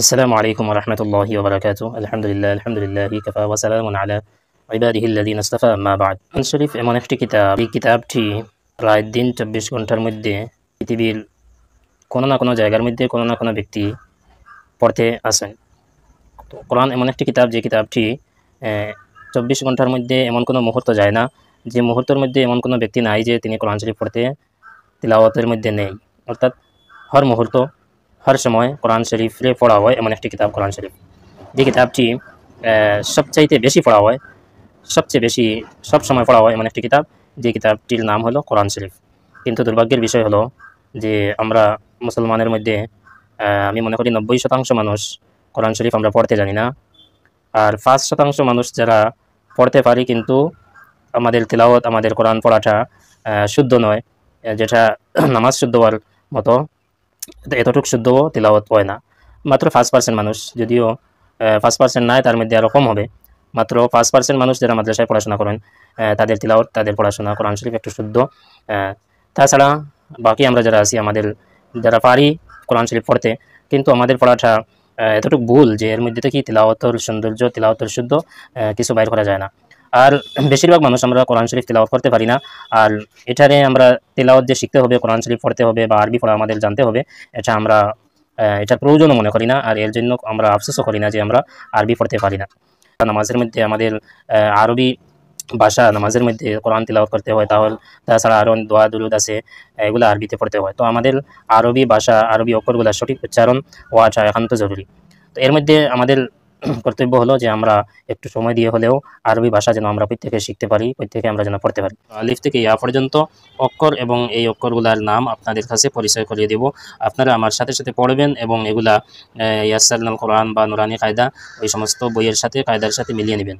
আসসালামু আলাইকুম রহমতুল্লাহ বরকাত আলহামদুলিল্লাহ আলহামদুলিল্লাহ لله الحمد لله كفى وسلام على عباده শরীফ এমন একটি কিতাব এই কিতাবটি প্রায় দিন চব্বিশ ঘন্টার মধ্যে পৃথিবীর কোনো না কোনো জায়গার মধ্যে কোনো না কোনো ব্যক্তি পড়তে আসেন তো কোরআন এমন একটি কিতাব যে কিতাবটি চব্বিশ ঘন্টার মধ্যে এমন কোনো মুহূর্ত যায় না যে মুহূর্তের মধ্যে এমন কোনো ব্যক্তি নাই যে তিনি কোরআন শরীফ পড়তে তিলাওয়াতের মধ্যে নেই অর্থাৎ হর মুহূর্ত হর সময় কোরআন রে পড়া হয় এমন একটি কিতাব কোরআন শরীফ যে কিতাবটি সবচাইতে বেশি পড়া হয় সবচেয়ে বেশি সব সময় পড়া হয় এমন একটি কিতাব যে কিতাবটির নাম হলো কোরআন শরীফ কিন্তু দুর্ভাগ্যের বিষয় হলো যে আমরা মুসলমানের মধ্যে আমি মনে করি নব্বই শতাংশ মানুষ কোরআন শরীফ আমরা পড়তে জানি না আর পাঁচ শতাংশ মানুষ যারা পড়তে পারি কিন্তু আমাদের তেলাওয়াত আমাদের কোরআন পড়াটা শুদ্ধ নয় যেটা নামাজ শুদ্ধ হওয়ার মতো এতটুকু শুদ্ধ তিলাওয়াত হয় না মাত্র ফার্স্ট পার্সেন্ট মানুষ যদিও ফার্স্ট পার্সেন্ট নাই তার মধ্যে আরও কম হবে মাত্র ফার্স্ট পার্সেন্ট মানুষ যারা মাদ্রাসায় পড়াশোনা করেন তাদের তিলাওয়াত তাদের পড়াশোনা কোরআন শরীফ একটু শুদ্ধ তাছাড়া বাকি আমরা যারা আছি আমাদের যারা পারি কোরআন শরীফ পড়তে কিন্তু আমাদের পড়াটা এতটুকু ভুল যে এর মধ্যে থেকে তিলাওয়াতর সৌন্দর্য তিলাওয়াতর শুদ্ধ কিছু বাইর করা যায় না আর বেশিরভাগ মানুষ আমরা কোরআন শরীফ তেলাওয়াত করতে পারি না আর এটারে আমরা তেলাওয়াত যে শিখতে হবে কোরআন শরীফ পড়তে হবে বা আরবি পড়া আমাদের জানতে হবে এটা আমরা এটার প্রয়োজনও মনে করি না আর এর জন্য আমরা আফসোসও করি না যে আমরা আরবি পড়তে পারি না নামাজের মধ্যে আমাদের আরবি ভাষা নামাজের মধ্যে কোরআন তিলাওয়াত করতে হয় তাহলে তাছাড়া আরও দোয়া দুরুদ আছে এগুলো আরবিতে পড়তে হয় তো আমাদের আরবি ভাষা আরবি অক্ষরগুলো সঠিক উচ্চারণ হওয়াটা একান্ত জরুরি তো এর মধ্যে আমাদের কর্তব্য হলো যে আমরা একটু সময় দিয়ে হলেও আরবি ভাষা যেন আমরা প্রত্যেকে শিখতে পারি প্রত্যেকে আমরা যেন পড়তে পারি আলিফ থেকে ইয়া পর্যন্ত অক্ষর এবং এই অক্ষরগুলার নাম আপনাদের কাছে পরিচয় করিয়ে দেব আপনারা আমার সাথে সাথে পড়বেন এবং এগুলা ইয়াসাল কোরআন বা নুরানি কায়দা ওই সমস্ত বইয়ের সাথে কায়দার সাথে মিলিয়ে নেবেন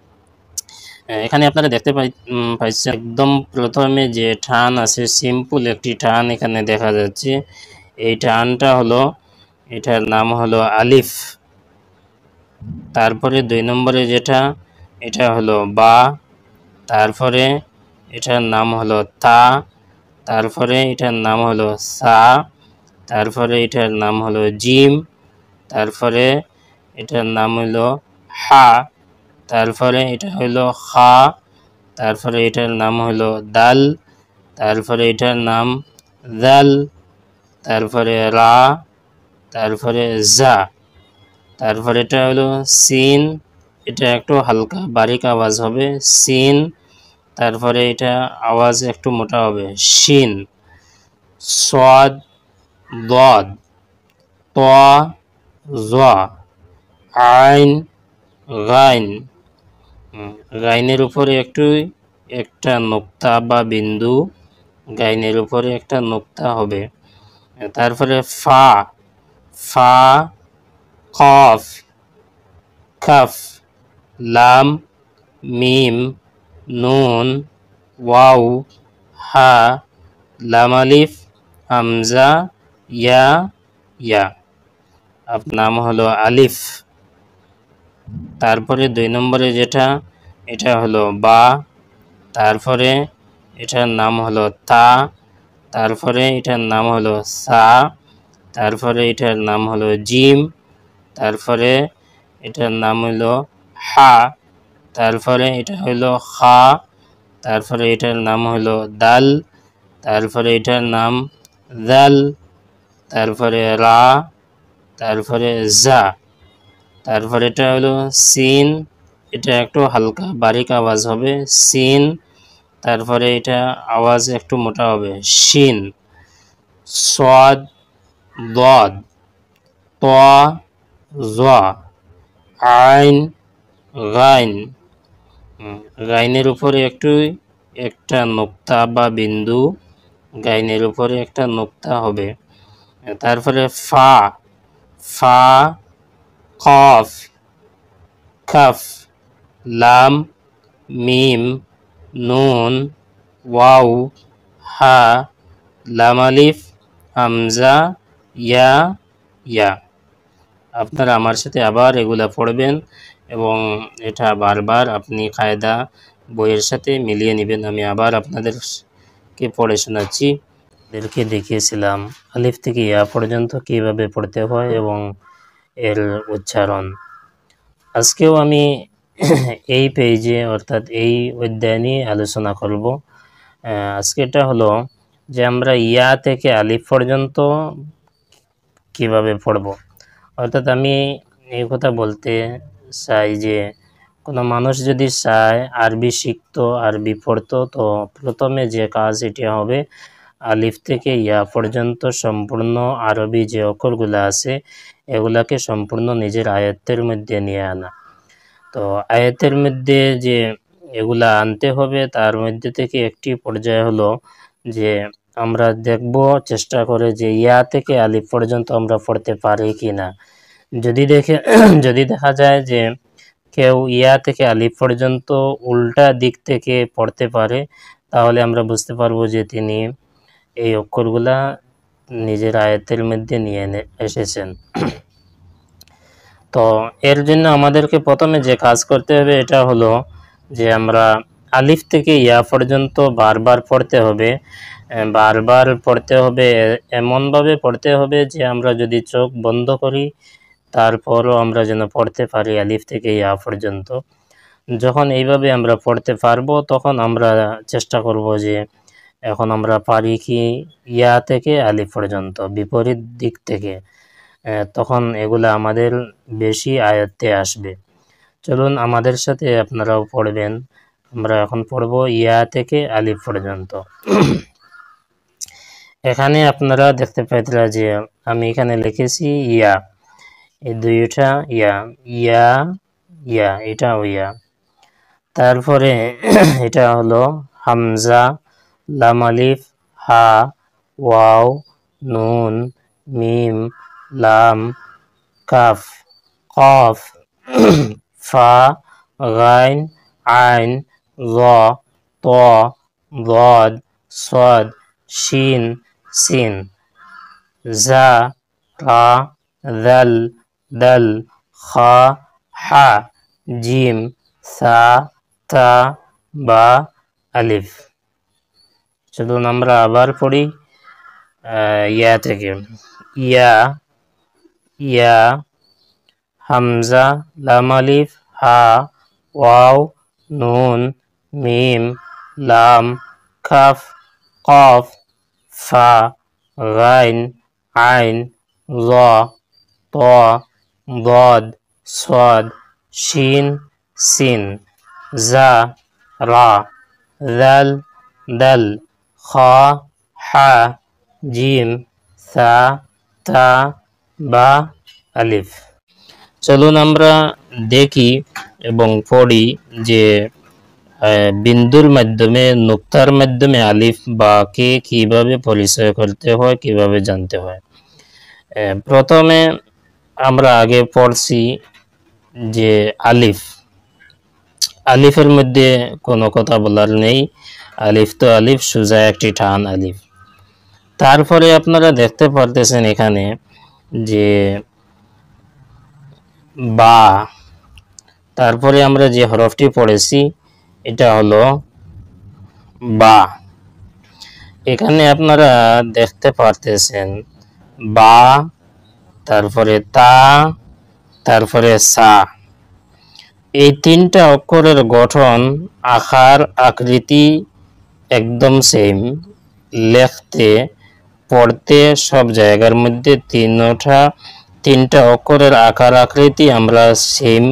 এখানে আপনারা দেখতে পাইছেন একদম প্রথমে যে ঠান আছে সিম্পল একটি ঠান এখানে দেখা যাচ্ছে এই ঠানটা হলো এটার নাম হলো আলিফ তারপরে দুই নম্বরে যেটা এটা হলো বা তারপরে এটার নাম হলো তা তারপরে এটার নাম হলো সা তারপরে এটার নাম হলো জিম তারপরে এটার নাম হলো হা তারপরে এটা হলো খা তারপরে এটার নাম হলো দাল তারপরে এটার নাম দাল তারপরে রা তারপরে জা তারপর এটা হলো সিন এটা একটু হালকা বারিক আওয়াজ হবে সিন তারপরে এটা আওয়াজ একটু মোটা হবে শিন সদ দদ ত আইন গাইন গাইনের উপরে একটু একটা নোক্তা বা বিন্দু গাইনের উপরে একটা নোক্তা হবে তারপরে ফা ফা কফ খফ লাম মিম নুন ওয়াউ হা লাম আলিফ হামজা ইয়া ইয়া আপনার নাম হলো আলিফ তারপরে দুই নম্বরে যেটা এটা হলো বা তারপরে এটার নাম হলো তা তারপরে এটার নাম হলো সা তারপরে এটার নাম হলো জিম তারপরে এটার নাম হইল হা তারপরে এটা হইল খা তারপরে এটার নাম হইল দাল তারপরে এটার নাম দাল তারপরে রা তারপরে জা তারপরে এটা হলো সিন এটা একটু হালকা বারিক আওয়াজ হবে সিন তারপরে এটা আওয়াজ একটু মোটা হবে শিন সদ দদ ত আইন গাইন গাইনের উপরে একটু একটা নোক্তা বা বিন্দু গাইনের উপরে একটা নোক্তা হবে তারপরে ফা ফা কফ খাফ লাম মিম নুন ওয়াউ হা লামালিফ হামজা ইয়া ইয়া আপনারা আমার সাথে আবার এগুলা পড়বেন এবং এটা বারবার আপনি কায়দা বইয়ের সাথে মিলিয়ে নেবেন আমি আবার আপনাদেরকে পড়ে শোনাচ্ছি এদেরকে দেখিয়েছিলাম আলিফ থেকে ইয়া পর্যন্ত কিভাবে পড়তে হয় এবং এর উচ্চারণ আজকেও আমি এই পেজে অর্থাৎ এই অধ্যায় নিয়ে আলোচনা করব আজকেটা হলো যে আমরা ইয়া থেকে আলিফ পর্যন্ত কিভাবে পড়ব অর্থাৎ আমি এই কথা বলতে চাই যে কোনো মানুষ যদি চায় আরবি শিখত আরবি পড়তো তো প্রথমে যে কাজ এটি হবে আলিফ থেকে ইয়া পর্যন্ত সম্পূর্ণ আরবি যে অক্ষরগুলো আছে এগুলাকে সম্পূর্ণ নিজের আয়ত্তের মধ্যে নিয়ে আনা তো আয়ত্তের মধ্যে যে এগুলা আনতে হবে তার মধ্যে থেকে একটি পর্যায় হলো যে আমরা দেখব চেষ্টা করে যে ইয়া থেকে আলিফ পর্যন্ত আমরা পড়তে পারি কি না যদি দেখে যদি দেখা যায় যে কেউ ইয়া থেকে আলিফ পর্যন্ত উল্টা দিক থেকে পড়তে পারে তাহলে আমরা বুঝতে পারবো যে তিনি এই অক্ষরগুলা নিজের আয়ত্তের মধ্যে নিয়ে এসেছেন তো এর জন্য আমাদেরকে প্রথমে যে কাজ করতে হবে এটা হলো যে আমরা আলিফ থেকে ইয়া পর্যন্ত বারবার পড়তে হবে বারবার পড়তে হবে এমনভাবে পড়তে হবে যে আমরা যদি চোখ বন্ধ করি তারপরও আমরা যেন পড়তে পারি আলিফ থেকে ইয়া পর্যন্ত যখন এইভাবে আমরা পড়তে পারবো তখন আমরা চেষ্টা করব যে এখন আমরা পারি কি ইয়া থেকে আলিফ পর্যন্ত বিপরীত দিক থেকে তখন এগুলো আমাদের বেশি আয়ত্তে আসবে চলুন আমাদের সাথে আপনারাও পড়বেন আমরা এখন পড়ব ইয়া থেকে আলিফ পর্যন্ত এখানে আপনারা দেখতে পাইতলা যে আমি এখানে লিখেছি ইয়া এই দুইটা ইয়া ইয়া ইয়া এটা ইয়া তারপরে এটা হলো হামজা লাম আলিফ হা ওয়াও নুন মিম লাম কাফ কফ ফা গাইন আইন গ ত দ সদ শিন सिन ज रा दल दल ख ह जीम सा ता बा আলিফ চলুন আমরা আবার পড়ি ইয়া থেকে ইয়া ইয়া হামজা লাম আলিফ হা ওয়াও নুন মিম লাম কাফ কফ সা গাইন আইন ল ত বদ সদ শিন সিন জা রা ذل دل خا ح জিম সা তা বা আলিফ চলুন আমরা দেখি এবং পড়ি যে বিন্দুর মাধ্যমে নুক্তার মাধ্যমে আলিফ বা কে কীভাবে পরিচয় করতে হয় কিভাবে জানতে হয় প্রথমে আমরা আগে পড়ছি যে আলিফ আলিফের মধ্যে কোনো কথা বলার নেই আলিফ তো আলিফ সুজা একটি ঠান আলিফ তারপরে আপনারা দেখতে পারতেছেন এখানে যে বা তারপরে আমরা যে হরফটি পড়েছি এটা হলো বা এখানে আপনারা দেখতে পারতেছেন বা তারপরে তা তারপরে সা এই তিনটা অক্ষরের গঠন আকার আকৃতি একদম সেম লেখতে পড়তে সব জায়গার মধ্যে তিনটা তিনটা অক্ষরের আকার আকৃতি আমরা সেম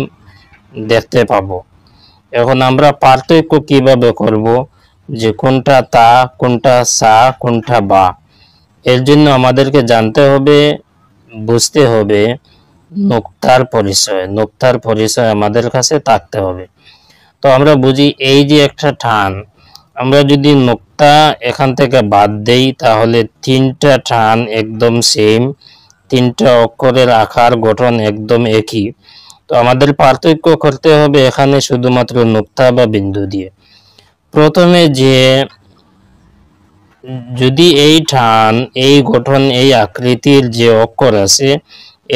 দেখতে পাবো এখন আমরা পার্থক্য কিভাবে করব যে কোনটা তা কোনটা সা কোনটা বা এর জন্য আমাদেরকে জানতে হবে বুঝতে হবে নোক্তার পরিচয় নোক্তার পরিচয় আমাদের কাছে থাকতে হবে তো আমরা বুঝি এই যে একটা ঠান আমরা যদি নোক্তা এখান থেকে বাদ দেই তাহলে তিনটা টান একদম সেম তিনটা অক্ষরের আকার গঠন একদম একই তো আমাদের পার্থক্য করতে হবে এখানে শুধুমাত্র নুক্তা বা বিন্দু দিয়ে প্রথমে যে যদি এই ঠান এই গঠন এই আকৃতির যে অক্ষর আছে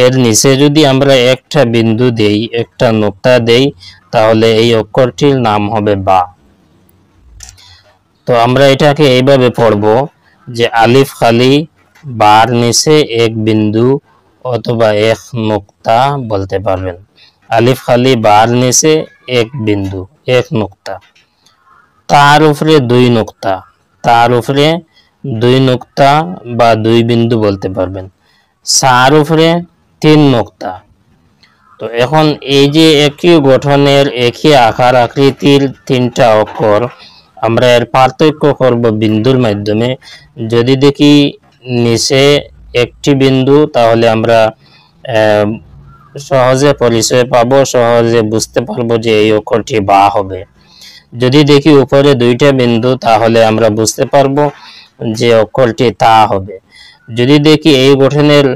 এর নিচে যদি আমরা একটা বিন্দু দেই একটা নোক্তা দেই তাহলে এই অক্ষরটির নাম হবে বা তো আমরা এটাকে এইভাবে পড়ব যে আলিফ খালি বার নিচে এক বিন্দু অথবা এক নোক্তা বলতে পারবেন আলিফ খালি বার নিচে এক বিন্দু এক নুক্তা তার উপরে দুই নুক্তা তার উপরে দুই নুক্তা বা দুই বিন্দু বলতে পারবেন সার উপরে তিন নুক্তা তো এখন এই যে একই গঠনের একই আকার আকৃতির তিনটা অক্ষর আমরা এর পার্থক্য করব বিন্দুর মাধ্যমে যদি দেখি নিচে একটি বিন্দু তাহলে আমরা সহজে পরিচয় পাবো সহজে বুঝতে পারবো যে এই অক্ষরটি বা হবে যদি দেখি উপরে দুইটা বিন্দু তাহলে আমরা বুঝতে পারবো যে অক্ষরটি তা হবে যদি দেখি এই গঠনের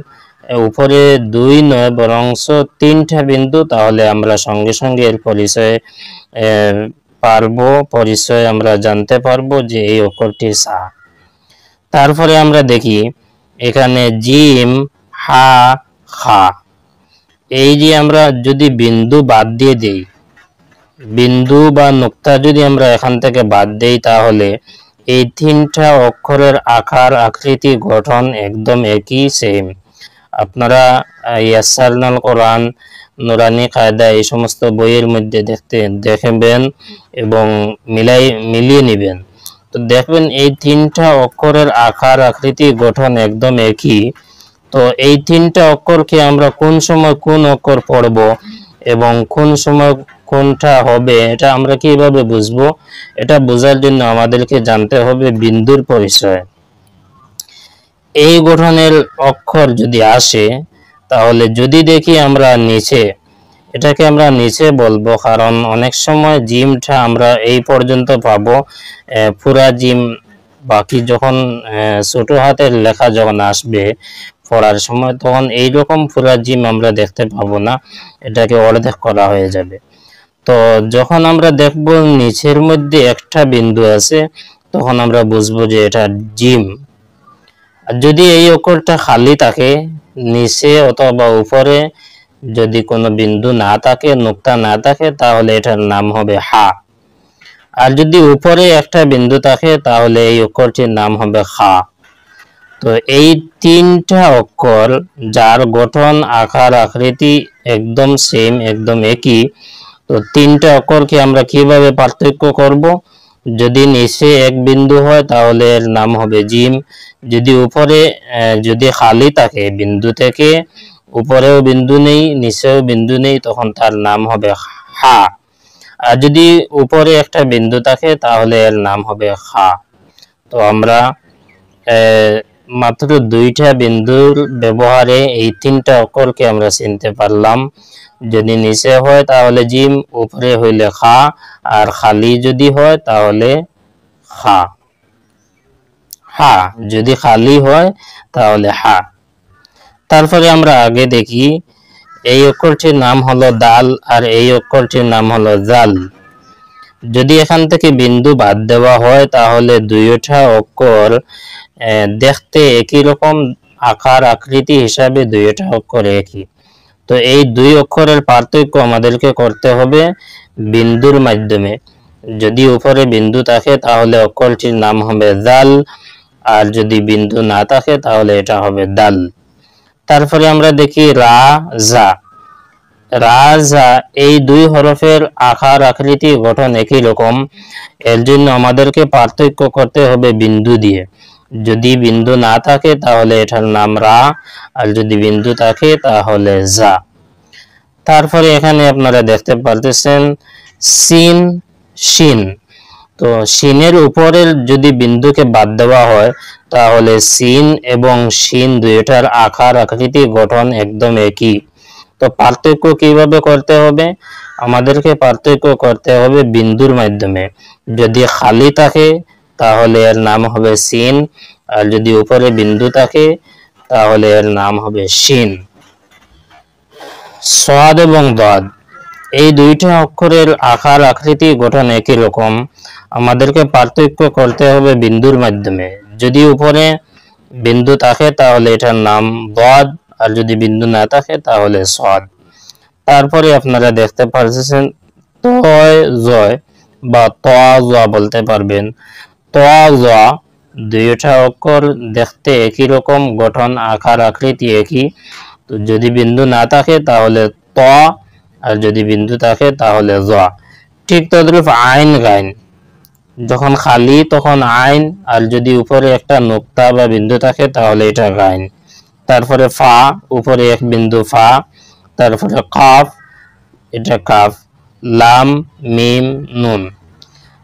উপরে দুই নয় বরংশ তিনটা বিন্দু তাহলে আমরা সঙ্গে সঙ্গে এর পরিচয় পারবো পরিচয় আমরা জানতে পারবো যে এই অক্ষরটি সা তারপরে আমরা দেখি এখানে জিম হা খা এই যে আমরা যদি বিন্দু বাদ দিয়ে দেই বিন্দু বা নুক্তা যদি আমরা এখান থেকে বাদ দেই তাহলে এই তিনটা অক্ষরের আকার আকৃতি গঠন একদম একই সেম আপনারা ইয়াসারনাল কোরআন নুরানি কায়দা এই সমস্ত বইয়ের মধ্যে দেখতে দেখবেন এবং মিলাই মিলিয়ে নেবেন তো দেখবেন এই তিনটা অক্ষরের আকার আকৃতি গঠন একদম একই তো এই তিনটা অক্ষরকে আমরা কোন সময় কোন অক্ষর পড়ব এবং কোন সময় কোনটা হবে এটা আমরা কিভাবে বুঝবো এটা বোঝার জন্য আমাদেরকে জানতে হবে বিন্দুর পরিচয় এই গঠনের অক্ষর যদি আসে তাহলে যদি দেখি আমরা নিচে এটাকে আমরা নিচে বলবো কারণ অনেক সময় জিমটা আমরা এই পর্যন্ত পাবো পুরা জিম বাকি যখন ছোট হাতের লেখা যখন আসবে পড়ার সময় তখন এইরকম পুরা জিম আমরা দেখতে পাবো না এটাকে অর্ধেক করা হয়ে যাবে তো যখন আমরা দেখব নিচের মধ্যে একটা বিন্দু আছে তখন আমরা বুঝবো যে এটা জিম যদি এই অক্ষরটা খালি থাকে নিচে অথবা উপরে যদি কোনো বিন্দু না থাকে নুক্তা না থাকে তাহলে এটার নাম হবে হা আর যদি উপরে একটা বিন্দু থাকে তাহলে এই অক্ষরটির নাম হবে খা তো এই তিনটা অক্ষর যার গঠন আকার আকৃতি একদম সেম একদম একই তো তিনটা অক্ষরকে আমরা কিভাবে পার্থক্য করব যদি নিচে এক বিন্দু হয় তাহলে এর নাম হবে জিম যদি উপরে যদি খালি থাকে বিন্দু থেকে উপরেও বিন্দু নেই নিচেও বিন্দু নেই তখন তার নাম হবে হা আর যদি উপরে একটা বিন্দু থাকে তাহলে এর নাম হবে খা তো আমরা মাত্র দুইটা বিন্দুর ব্যবহারে এই তিনটা অক্ষরকে আমরা চিনতে পারলাম যদি নিচে হয় তাহলে জিম উপরে হইলে খা আর খালি যদি হয় তাহলে খা হা যদি খালি হয় তাহলে হা তারপরে আমরা আগে দেখি এই অক্ষরটির নাম হলো দাল আর এই অক্ষরটির নাম হলো জাল যদি এখান থেকে বিন্দু বাদ দেওয়া হয় তাহলে দুইটা অক্ষর দেখতে একই রকম আকার আকৃতি হিসাবে দুইটা অক্ষর একই তো এই দুই অক্ষরের পার্থক্য আমাদেরকে করতে হবে বিন্দুর মাধ্যমে যদি উপরে বিন্দু থাকে তাহলে অক্ষরটির নাম হবে জাল আর যদি বিন্দু না থাকে তাহলে এটা হবে দাল তারপরে আমরা দেখি রা জা রা এই দুই হরফের আকার আকৃতি গঠন একই রকম এর জন্য আমাদেরকে পার্থক্য করতে হবে বিন্দু দিয়ে যদি বিন্দু না থাকে তাহলে এটার নাম রা আর যদি বিন্দু থাকে তাহলে যা তারপরে এখানে আপনারা দেখতে পারতেছেন সিন শিন তো শিনের উপরে যদি বিন্দুকে বাদ দেওয়া হয় তাহলে সিন এবং শিন দুইটার আকার আকৃতি গঠন একদম একই তো পার্থক্য কিভাবে করতে হবে আমাদেরকে পার্থক্য করতে হবে বিন্দুর মাধ্যমে যদি খালি থাকে তাহলে এর নাম হবে সিন আর যদি উপরে বিন্দু থাকে তাহলে এর নাম হবে শিন সাদ এবং দদ এই দুইটা অক্ষরের আকার আকৃতি গঠন একই রকম আমাদেরকে পার্থক্য করতে হবে বিন্দুর মাধ্যমে যদি উপরে বিন্দু থাকে তাহলে এটার নাম দদ আর যদি বিন্দু না থাকে তাহলে সদ তারপরে আপনারা দেখতে পারছেন তয় জয় বা জয় বলতে পারবেন তোয়া দুইটা অক্ষর দেখতে একই রকম গঠন আকার আকৃতি একই তো যদি বিন্দু না থাকে তাহলে ত আর যদি বিন্দু থাকে তাহলে জ ঠিক তদ্রুপ আইন গাইন যখন খালি তখন আইন আর যদি উপরে একটা নোক্তা বা বিন্দু থাকে তাহলে এটা গাইন তারপরে ফা উপরে এক বিন্দু ফা তারপরে কাফ এটা কাফ লাম মিম নুন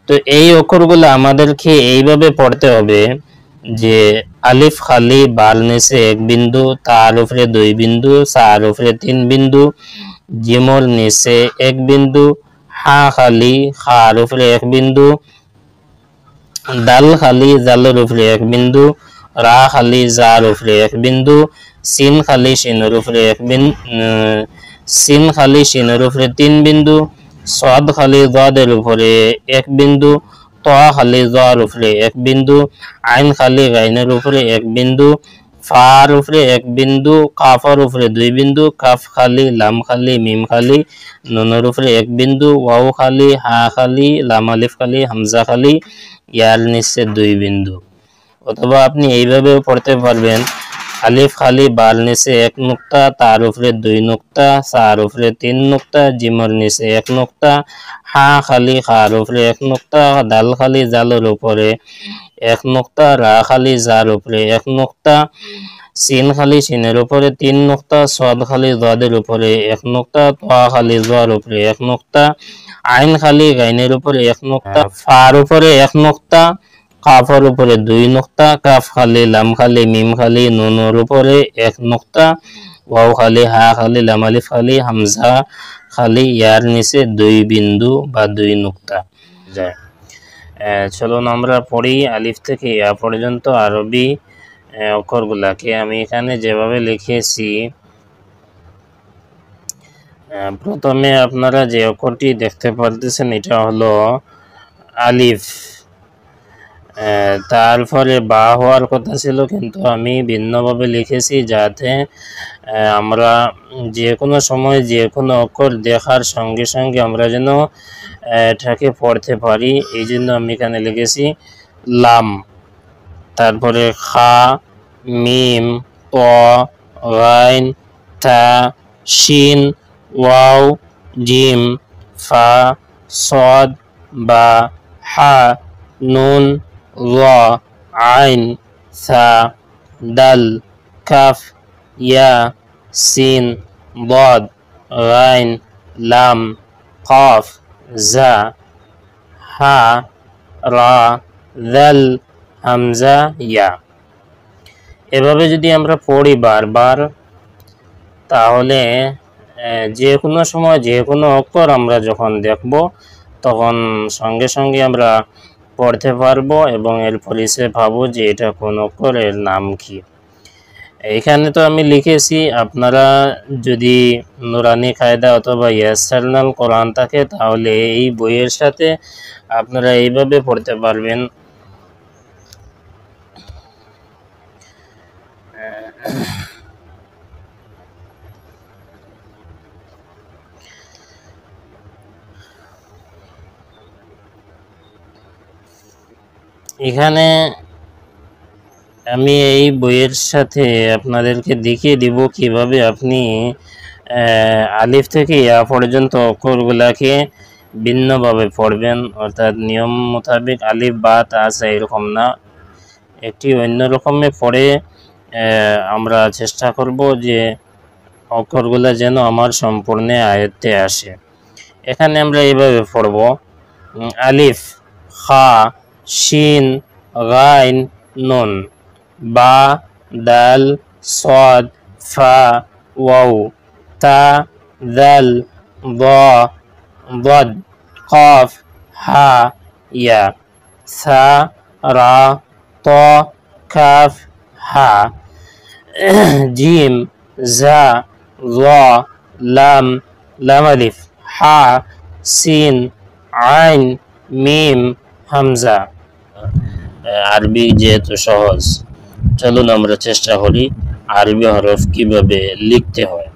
তো এই অক্ষরগুলো আমাদেরকে এইভাবে পড়তে হবে যে আলিফ খালি বাল নিচে এক বিন্দু তার উপরে দুই বিন্দু সার উপরে তিন বিন্দু জিমর নিচে এক বিন্দু হা খালি খার উপরে এক বিন্দু দাল খালি জালের উপরে এক বিন্দু রা খালি জার উপরে এক বিন্দু সিন খালি সিনের উপরে এক বিন্দু সিন খালি সিনের উপরে তিন বিন্দু সদ খালি জদের উপরে এক বিন্দু তোয়া খালি জর উপরে এক বিন্দু আইন খালি গাইনের উপরে এক বিন্দু ফার উপরে এক বিন্দু কাফর উপরে দুই বিন্দু কাফ খালি লাম খালি মিম খালি নুনের উপরে এক বিন্দু ওয়াও খালি হা খালি লাম আলিফ খালি হামজা খালি ইয়ার নিচে দুই বিন্দু অথবা আপনি এইভাবেও পড়তে পারবেন খালি খালি বাল নিচে এক নুক্তা তার উপরে দুই নুক্তা সার উপরে তিন নুক্তা জিমর নিচে এক নুক্তা হা খালি খার উপরে এক নুক্তা ডাল খালি জালের উপরে এক নুক্তা রা খালি জার উপরে এক নুক্তা সিন খালি সিনের উপরে তিন নুক্তা সদ খালি জদের উপরে এক নুক্তা তোয়া খালি জোয়ার উপরে এক নুক্তা আইন খালি গাইনের উপরে এক নুক্তা হ্যাঁ। ফার উপরে এক নুক্তা কাফর উপরে দুই নক্তা কাফ খালি লাম খালি মিম খালি নুনুর উপরে এক নক্তা ওয়াও খালি হা খালি লাম খালি হামজা খালি ইয়ার নিচে দুই বিন্দু বা দুই নুক্তা যায় চলুন আমরা পড়ি আলিফ থেকে ইয়া পর্যন্ত আরবি অক্ষরগুলাকে আমি এখানে যেভাবে লিখেছি প্রথমে আপনারা যে অক্ষরটি দেখতে পারতেছেন এটা হলো আলিফ তারপরে বা হওয়ার কথা ছিল কিন্তু আমি ভিন্নভাবে লিখেছি যাতে আমরা যে কোনো সময় যে কোনো অক্ষর দেখার সঙ্গে সঙ্গে আমরা যেন এটাকে পড়তে পারি এই জন্য আমি এখানে লিখেছি লাম তারপরে খা মিম প গাইন তা শিন ওয়াও জিম ফা সদ বা হা নুন ওয়া আইন সা দাল কাফ ইয়া সিন বদ রাইন লাম কফ জা হা রা দাল হামজা ইয়া এভাবে যদি আমরা পড়ি বারবার তাহলে যে কোনো সময় যে কোনো অক্ষর আমরা যখন দেখব তখন সঙ্গে সঙ্গে আমরা পড়তে পারবো এবং এর পলিসে ভাবো যে এটা কোন অক্ষরের নাম কি এখানে তো আমি লিখেছি আপনারা যদি নুরানি কায়দা অথবা ইয়াসাল কোরআন থাকে তাহলে এই বইয়ের সাথে আপনারা এইভাবে পড়তে পারবেন এখানে আমি এই বইয়ের সাথে আপনাদেরকে দেখিয়ে দিব কিভাবে আপনি আলিফ থেকে ইয়া পর্যন্ত অক্ষরগুলাকে ভিন্নভাবে পড়বেন অর্থাৎ নিয়ম মোতাবেক আলিফ বাত আছে এরকম না একটি অন্য রকমে পড়ে আমরা চেষ্টা করব যে অক্ষরগুলো যেন আমার সম্পূর্ণ আয়ত্তে আসে এখানে আমরা এইভাবে পড়ব আলিফ খা شين غين نون با دال صاد فا واو تا ذل ضا ضد قاف ها يا ثا را طا كاف ها جيم زا ظا لام لام الف ح سين عين ميم همزه আরবি যেহেতু সহজ চলুন আমরা চেষ্টা করি আরবি হরফ কিভাবে লিখতে হয়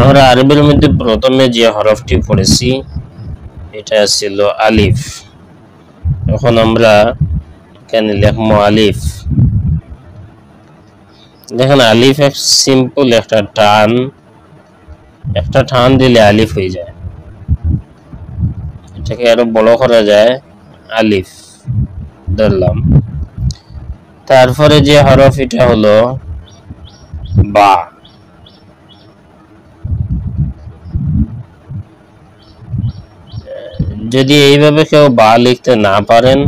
আমরা আরবির মধ্যে প্রথমে যে হরফটি পড়েছি এটা ছিল আলিফ এখন আমরা এখানে লেখবো আলিফ দেখেন আলিফ এক সিম্পল একটা টান একটা টান দিলে আলিফ হয়ে যায় এটাকে আরো বড় করা যায় আলিফ ধরলাম তারপরে যে হরফ এটা হলো বা যদি এইভাবে কেউ বা লিখতে না পারেন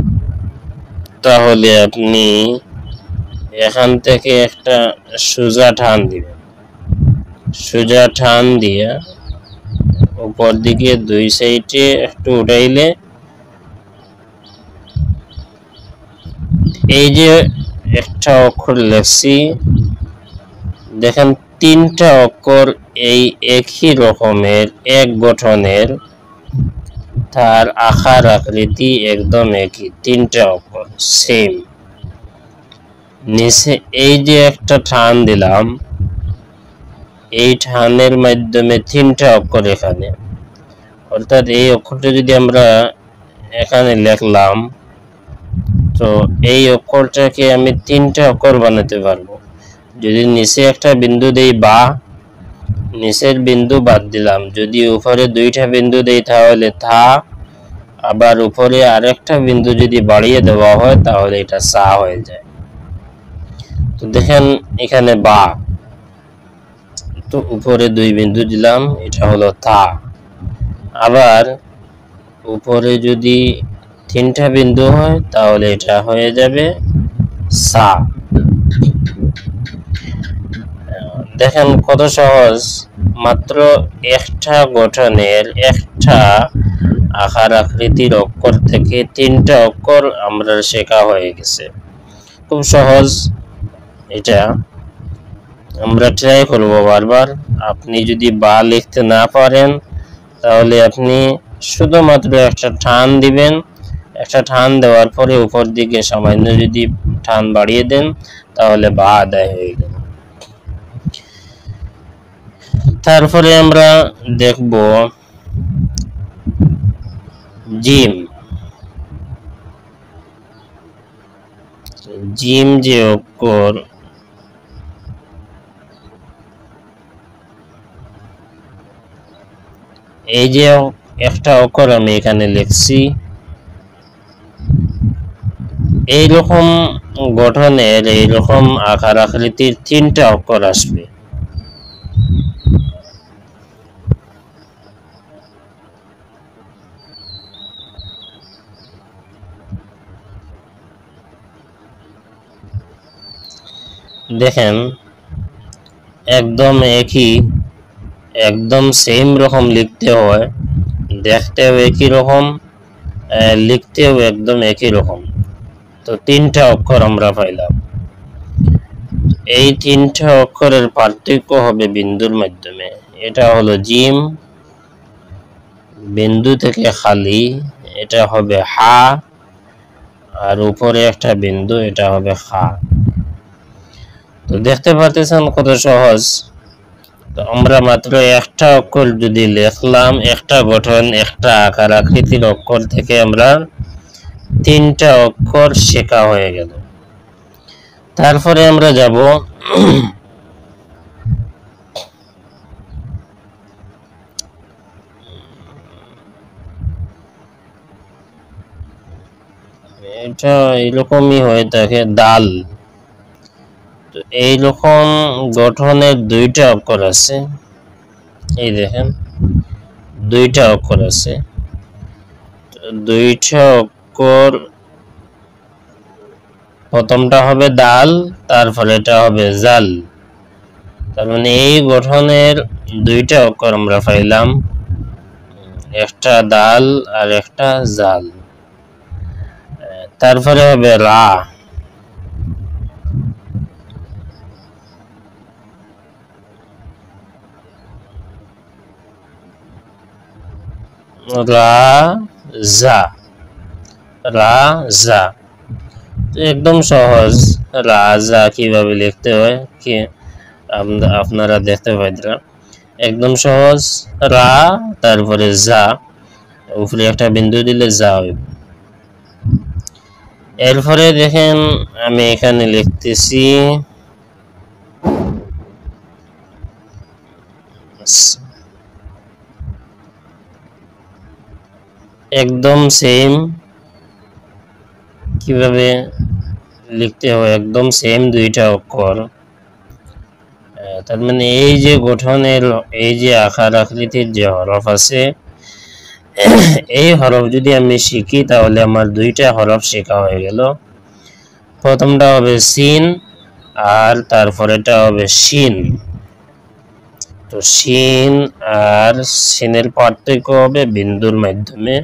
তাহলে আপনি এখান থেকে একটা সোজা ঠান দিবেন সোজা ঠান দিয়ে উপর দিকে দুই সাইডে একটু উঠাইলে এই যে একটা অক্ষর লেখছি দেখেন তিনটা অক্ষর এই একই রকমের এক গঠনের তার আকার আকৃতি একদম একই তিনটা অক্ষর সেম নিচে এই যে একটা ঠান দিলাম এই ঠানের মাধ্যমে তিনটা অক্ষর এখানে অর্থাৎ এই অক্ষরটা যদি আমরা এখানে লেখলাম তো এই অক্ষরটাকে আমি তিনটা অক্ষর বানাতে পারবো যদি নিচে একটা বিন্দু দেই বা নিচের বিন্দু বাদ দিলাম যদি উপরে দুইটা বিন্দু দেই তাহলে থা আবার উপরে আরেকটা বিন্দু যদি বাড়িয়ে দেওয়া হয় তাহলে এটা সা হয়ে যায় তো দেখেন এখানে বা তো উপরে দুই বিন্দু দিলাম এটা হলো থা আবার উপরে যদি তিনটা বিন্দু হয় তাহলে এটা হয়ে যাবে সা দেখেন কত সহজ মাত্র একটা গঠনের একটা আকার আকৃতির অক্ষর থেকে তিনটা অক্ষর আমরা শেখা হয়ে গেছে খুব সহজ এটা আমরা ট্রাই করবো বারবার আপনি যদি বা লিখতে না পারেন তাহলে আপনি শুধুমাত্র একটা টান দিবেন একটা ঠান দেওয়ার পরে উপর দিকে সামান্য যদি ঠান বাড়িয়ে দেন তাহলে বা আদায় হয়ে গেল তারপরে আমরা দেখব জিম জিম যে অক্ষর এই যে একটা অক্ষর আমি এখানে লিখছি এই রকম গঠনের এই রকম আকার আকৃতির তিনটা অক্ষর আসবে দেখেন একদম একই একদম সেম রকম লিখতে হয় দেখতেও একই রকম লিখতেও একদম একই রকম তো তিনটা অক্ষর আমরা পাইলাম এই তিনটা অক্ষরের পার্থক্য হবে বিন্দুর মাধ্যমে এটা হলো জিম বিন্দু থেকে খালি এটা হবে হা আর উপরে একটা বিন্দু এটা হবে খা তো দেখতে পাচ্ছেন কত সহজ তো আমরা মাত্র একটা অক্ষর যদি লিখলাম একটা গঠন একটা আকার আকৃতির অক্ষর থেকে আমরা তিনটা অক্ষর শেখা হয়ে গেল তারপরে আমরা যাব এটা এরকমই হয়ে থাকে ডাল তো এইরকম গঠনের দুইটা অক্ষর আছে এই দেখেন দুইটা অক্ষর আছে দুইটা তারপর প্রথমটা হবে দাল তারপরে এটা হবে জাল তার মানে এই গঠনের দুইটা অক্ষর আমরা পাইলাম একটা দাল আর একটা জাল তারপরে হবে রা রা যা রাজা একদম সহজ রাজা কিভাবে লিখতে হয় কি আপনারা দেখতে পাইতরা একদম সহজ রা তারপরে যা উপরে একটা বিন্দু দিলে যা এরপরে দেখেন আমি এখানে লিখতেছি একদম সেম কিভাবে লিখতে হয় একদম সেম দুইটা অক্ষর তার মানে এই যে গঠনের এই যে আকার আকৃতির যে হরফ আছে এই হরফ যদি আমি শিখি তাহলে আমার দুইটা হরফ শেখা হয়ে গেল প্রথমটা হবে সিন আর তারপরেটা হবে শিন তো শিন আর সিনের পার্থক্য হবে বিন্দুর মাধ্যমে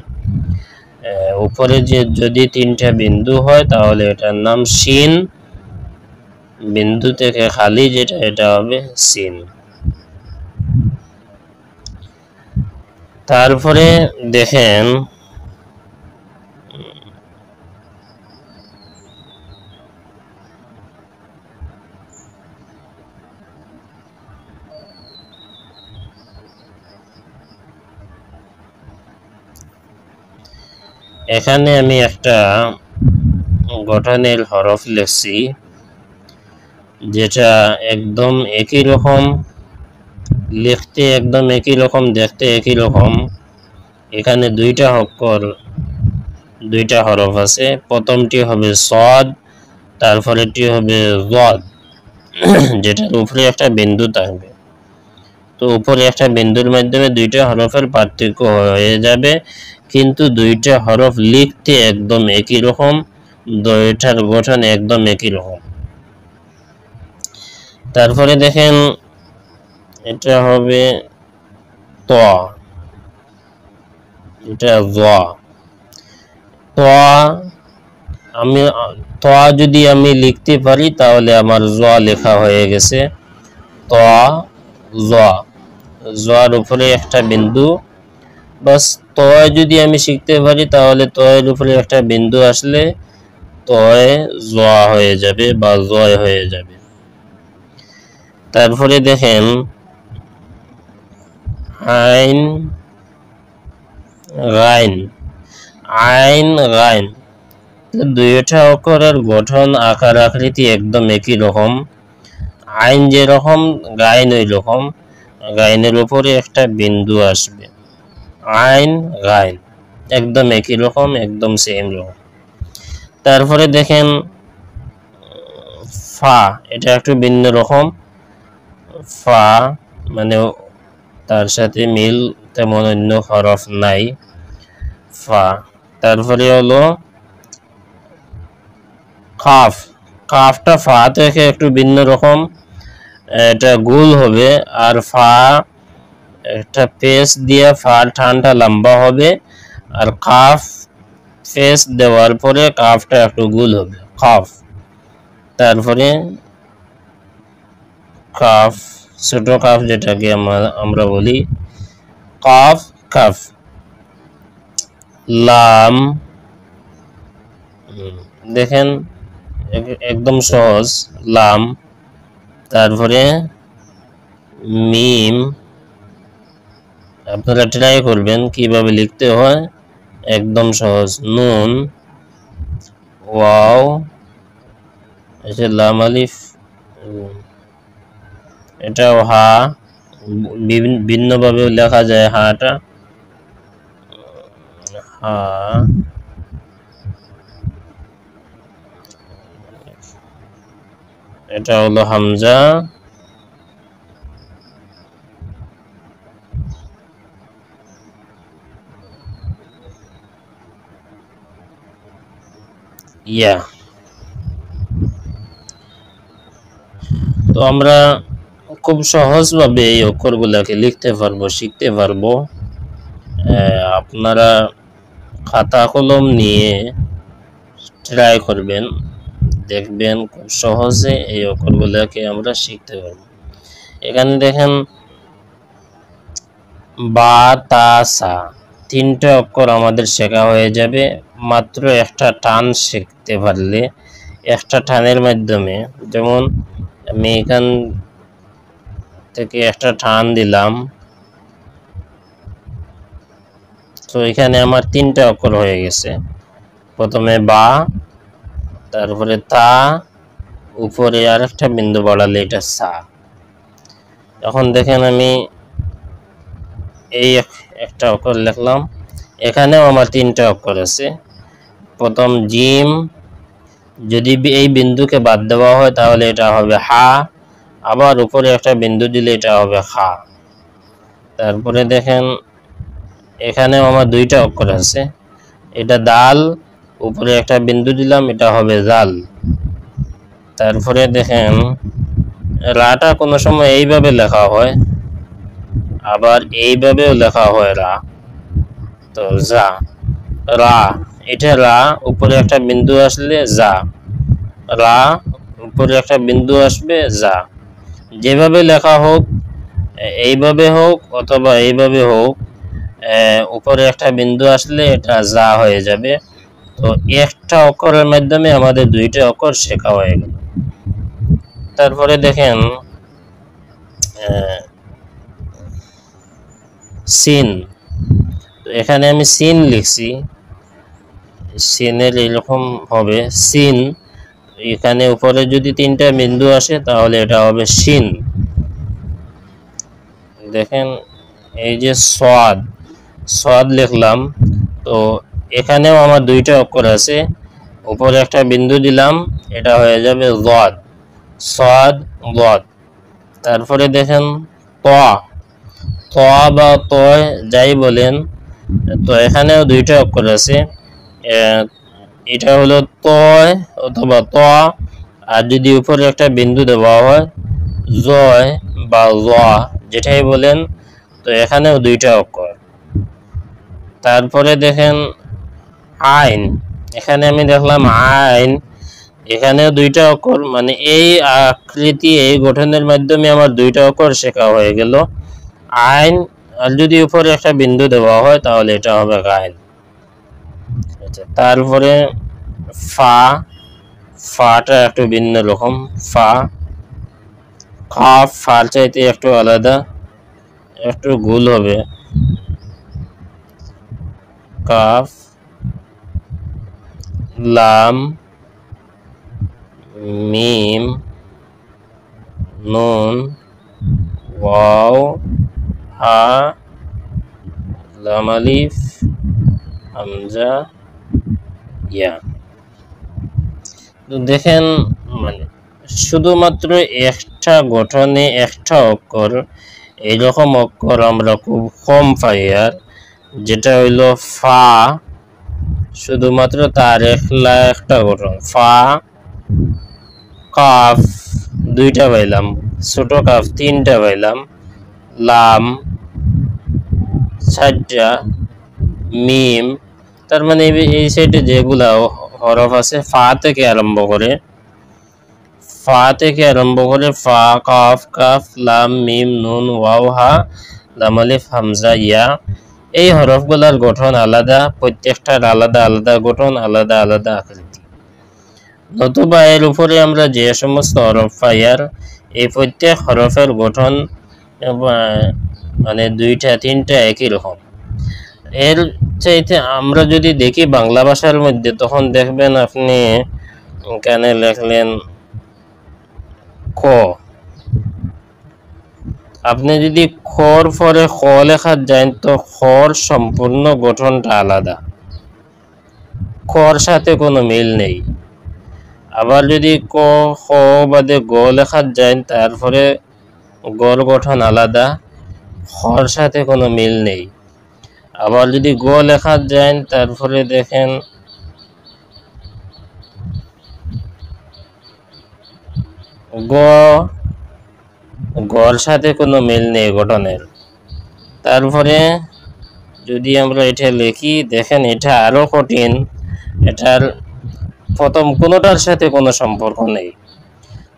উপরে যে যদি তিনটা বিন্দু হয় তাহলে এটার নাম সিন বিন্দু থেকে খালি যেটা এটা হবে সিন তারপরে দেখেন এখানে আমি একটা গঠনের হরফ লিখছি যেটা একদম একই রকম লিখতে একদম একই রকম দেখতে একই রকম এখানে দুইটা হক্কর দুইটা হরফ আছে প্রথমটি হবে সদ তারপরেটি হবে জদ যেটার উপরে একটা বিন্দু থাকবে তো উপরে একটা বিন্দুর মাধ্যমে দুইটা হরফের পার্থক্য হয়ে যাবে কিন্তু দুইটা হরফ লিখতে একদম একই রকম দুইটার গঠন একদম একই রকম তারপরে দেখেন এটা হবে ত এটা জ ত আমি ত যদি আমি লিখতে পারি তাহলে আমার জ লেখা হয়ে গেছে ত জ জোয়ার উপরে একটা বিন্দু বাস তয় যদি আমি শিখতে পারি তাহলে তয়ের উপরে একটা বিন্দু আসলে তয় জোয়া হয়ে যাবে বা জয় হয়ে যাবে তারপরে দেখেন আইন গাইন আইন গাইন দুইটা অক্ষরের গঠন আকার আকৃতি একদম একই রকম আইন যেরকম গাইন ওই রকম গাইনের উপরে একটা বিন্দু আসবে আইন গাইন একদম একই রকম একদম সেম রকম তারপরে দেখেন ফা এটা একটু ভিন্ন রকম ফা মানে তার সাথে মিল তেমন অন্য হরফ নাই ফা তারপরে হলো কাফ কাফটা ফা থেকে একটু ভিন্ন রকম এটা গোল হবে আর ফা একটা পেস দিয়ে ফা ঠানটা লম্বা হবে আর কাফ ফেস দেওয়ার পরে কাফটা একটু গোল হবে কাফ তারপরে কাফ ছোট কাফ যেটাকে আমরা বলি কাফ কাফ লাম দেখেন একদম সহজ লাম তারপরে মিম আপনারা ট্রাই করবেন কিভাবে লিখতে হয় একদম সহজ নুন ওয়াও এটা লাম আলিফ এটাও হা ভিন্নভাবে লেখা যায় হাটা হা এটা হলো হামজা ইয়া তো আমরা খুব সহজভাবে এই অক্ষরগুলোকে লিখতে পারবো শিখতে পারবো আপনারা খাতা কলম নিয়ে ট্রাই করবেন দেখবেন খুব সহজে এই অক্ষরগুলোকে আমরা শিখতে পারব এখানে দেখেন বা তা সা তিনটা অক্ষর আমাদের শেখা হয়ে যাবে মাত্র একটা টান শিখতে পারলে একটা টানের মাধ্যমে যেমন আমি এখান থেকে একটা টান দিলাম তো এখানে আমার তিনটা অক্ষর হয়ে গেছে প্রথমে বা তারপরে তা উপরে আর একটা বিন্দু বাড়ালে এটা সা এখন দেখেন আমি এই একটা অক্ষর লিখলাম এখানেও আমার তিনটা অক্ষর আছে প্রথম জিম যদি এই বিন্দুকে বাদ দেওয়া হয় তাহলে এটা হবে হা আবার উপরে একটা বিন্দু দিলে এটা হবে খা তারপরে দেখেন এখানেও আমার দুইটা অক্ষর আছে এটা দাল উপরে একটা বিন্দু দিলাম এটা হবে জাল তারপরে দেখেন রাটা কোনো সময় এইভাবে লেখা হয় আবার এইভাবেও লেখা হয় রা তো যা রা এটা রা উপরে একটা বিন্দু আসলে যা রা উপরে একটা বিন্দু আসবে যা যেভাবে লেখা হোক এইভাবে হোক অথবা এইভাবে হোক উপরে একটা বিন্দু আসলে এটা যা হয়ে যাবে তো একটা অক্ষরের মাধ্যমে আমাদের দুইটা অক্ষর শেখা হয়ে গেল তারপরে দেখেন সিন এখানে আমি সিন লিখছি সিনের এরকম হবে সিন এখানে উপরে যদি তিনটা বিন্দু আসে তাহলে এটা হবে সিন দেখেন এই যে সাদ সাদ লিখলাম তো এখানেও আমার দুইটা অক্ষর আছে উপরে একটা বিন্দু দিলাম এটা হয়ে যাবে জদ সদ জদ তারপরে দেখেন ত ত বা তয় যাই বলেন তো এখানেও দুইটা অক্ষর আছে এটা হলো তয় অথবা ত আর যদি উপরে একটা বিন্দু দেওয়া হয় জয় বা ল যেটাই বলেন তো এখানেও দুইটা অক্ষর তারপরে দেখেন আইন এখানে আমি দেখলাম আইন এখানে দুইটা অক্ষর মানে এই আকৃতি এই গঠনের মাধ্যমে আমার দুইটা অক্ষর শেখা হয়ে গেল আইন আর যদি উপরে একটা বিন্দু দেওয়া হয় তাহলে এটা হবে আইন আচ্ছা তারপরে ফা ফাটা একটু ভিন্ন রকম ফা কাফ ফার চাইতে একটু আলাদা একটু গুল হবে কাফ লাম মিম নুন ওয়াও হা লাম আলিফ হামজা ইয়া দেখেন মানে শুধুমাত্র একটা গঠনে একটা অক্ষর এইরকম অক্ষর আমরা খুব কম পাই আর যেটা হইল ফা শুধুমাত্র তার এখলা একটা গঠন ফা কাফ দুইটা পাইলাম ছোট কাফ তিনটা পাইলাম লাম সাইডটা মিম তার মানে এই সাইডে যেগুলা হরফ আছে ফা থেকে আরম্ভ করে ফা থেকে আরম্ভ করে ফা কফ কাফ লাম মিম নুন ওয়াও হা লামালিফ হামজা ইয়া এই হরফগুলার গঠন আলাদা প্রত্যেকটার আলাদা আলাদা গঠন আলাদা আলাদা আকৃতি নতুবা এর উপরে আমরা যে সমস্ত হরফ পাই আর এই প্রত্যেক হরফের গঠন মানে দুইটা তিনটা একই রকম এর চাইতে আমরা যদি দেখি বাংলা ভাষার মধ্যে তখন দেখবেন আপনি কেন লেখলেন ক আপনি যদি খর পরে খ লেখা যান তো খর সম্পূর্ণ গঠনটা আলাদা খর সাথে কোনো মিল নেই আবার যদি ক খ বাদে গ লেখা যান তারপরে গড় গঠন আলাদা খর সাথে কোনো মিল নেই আবার যদি গ লেখা যান তারপরে দেখেন গ গড় সাথে কোনো মিল নেই গঠনের তারপরে যদি আমরা এটা লিখি দেখেন এটা আরও কঠিন এটার প্রথম কোনোটার সাথে কোনো সম্পর্ক নেই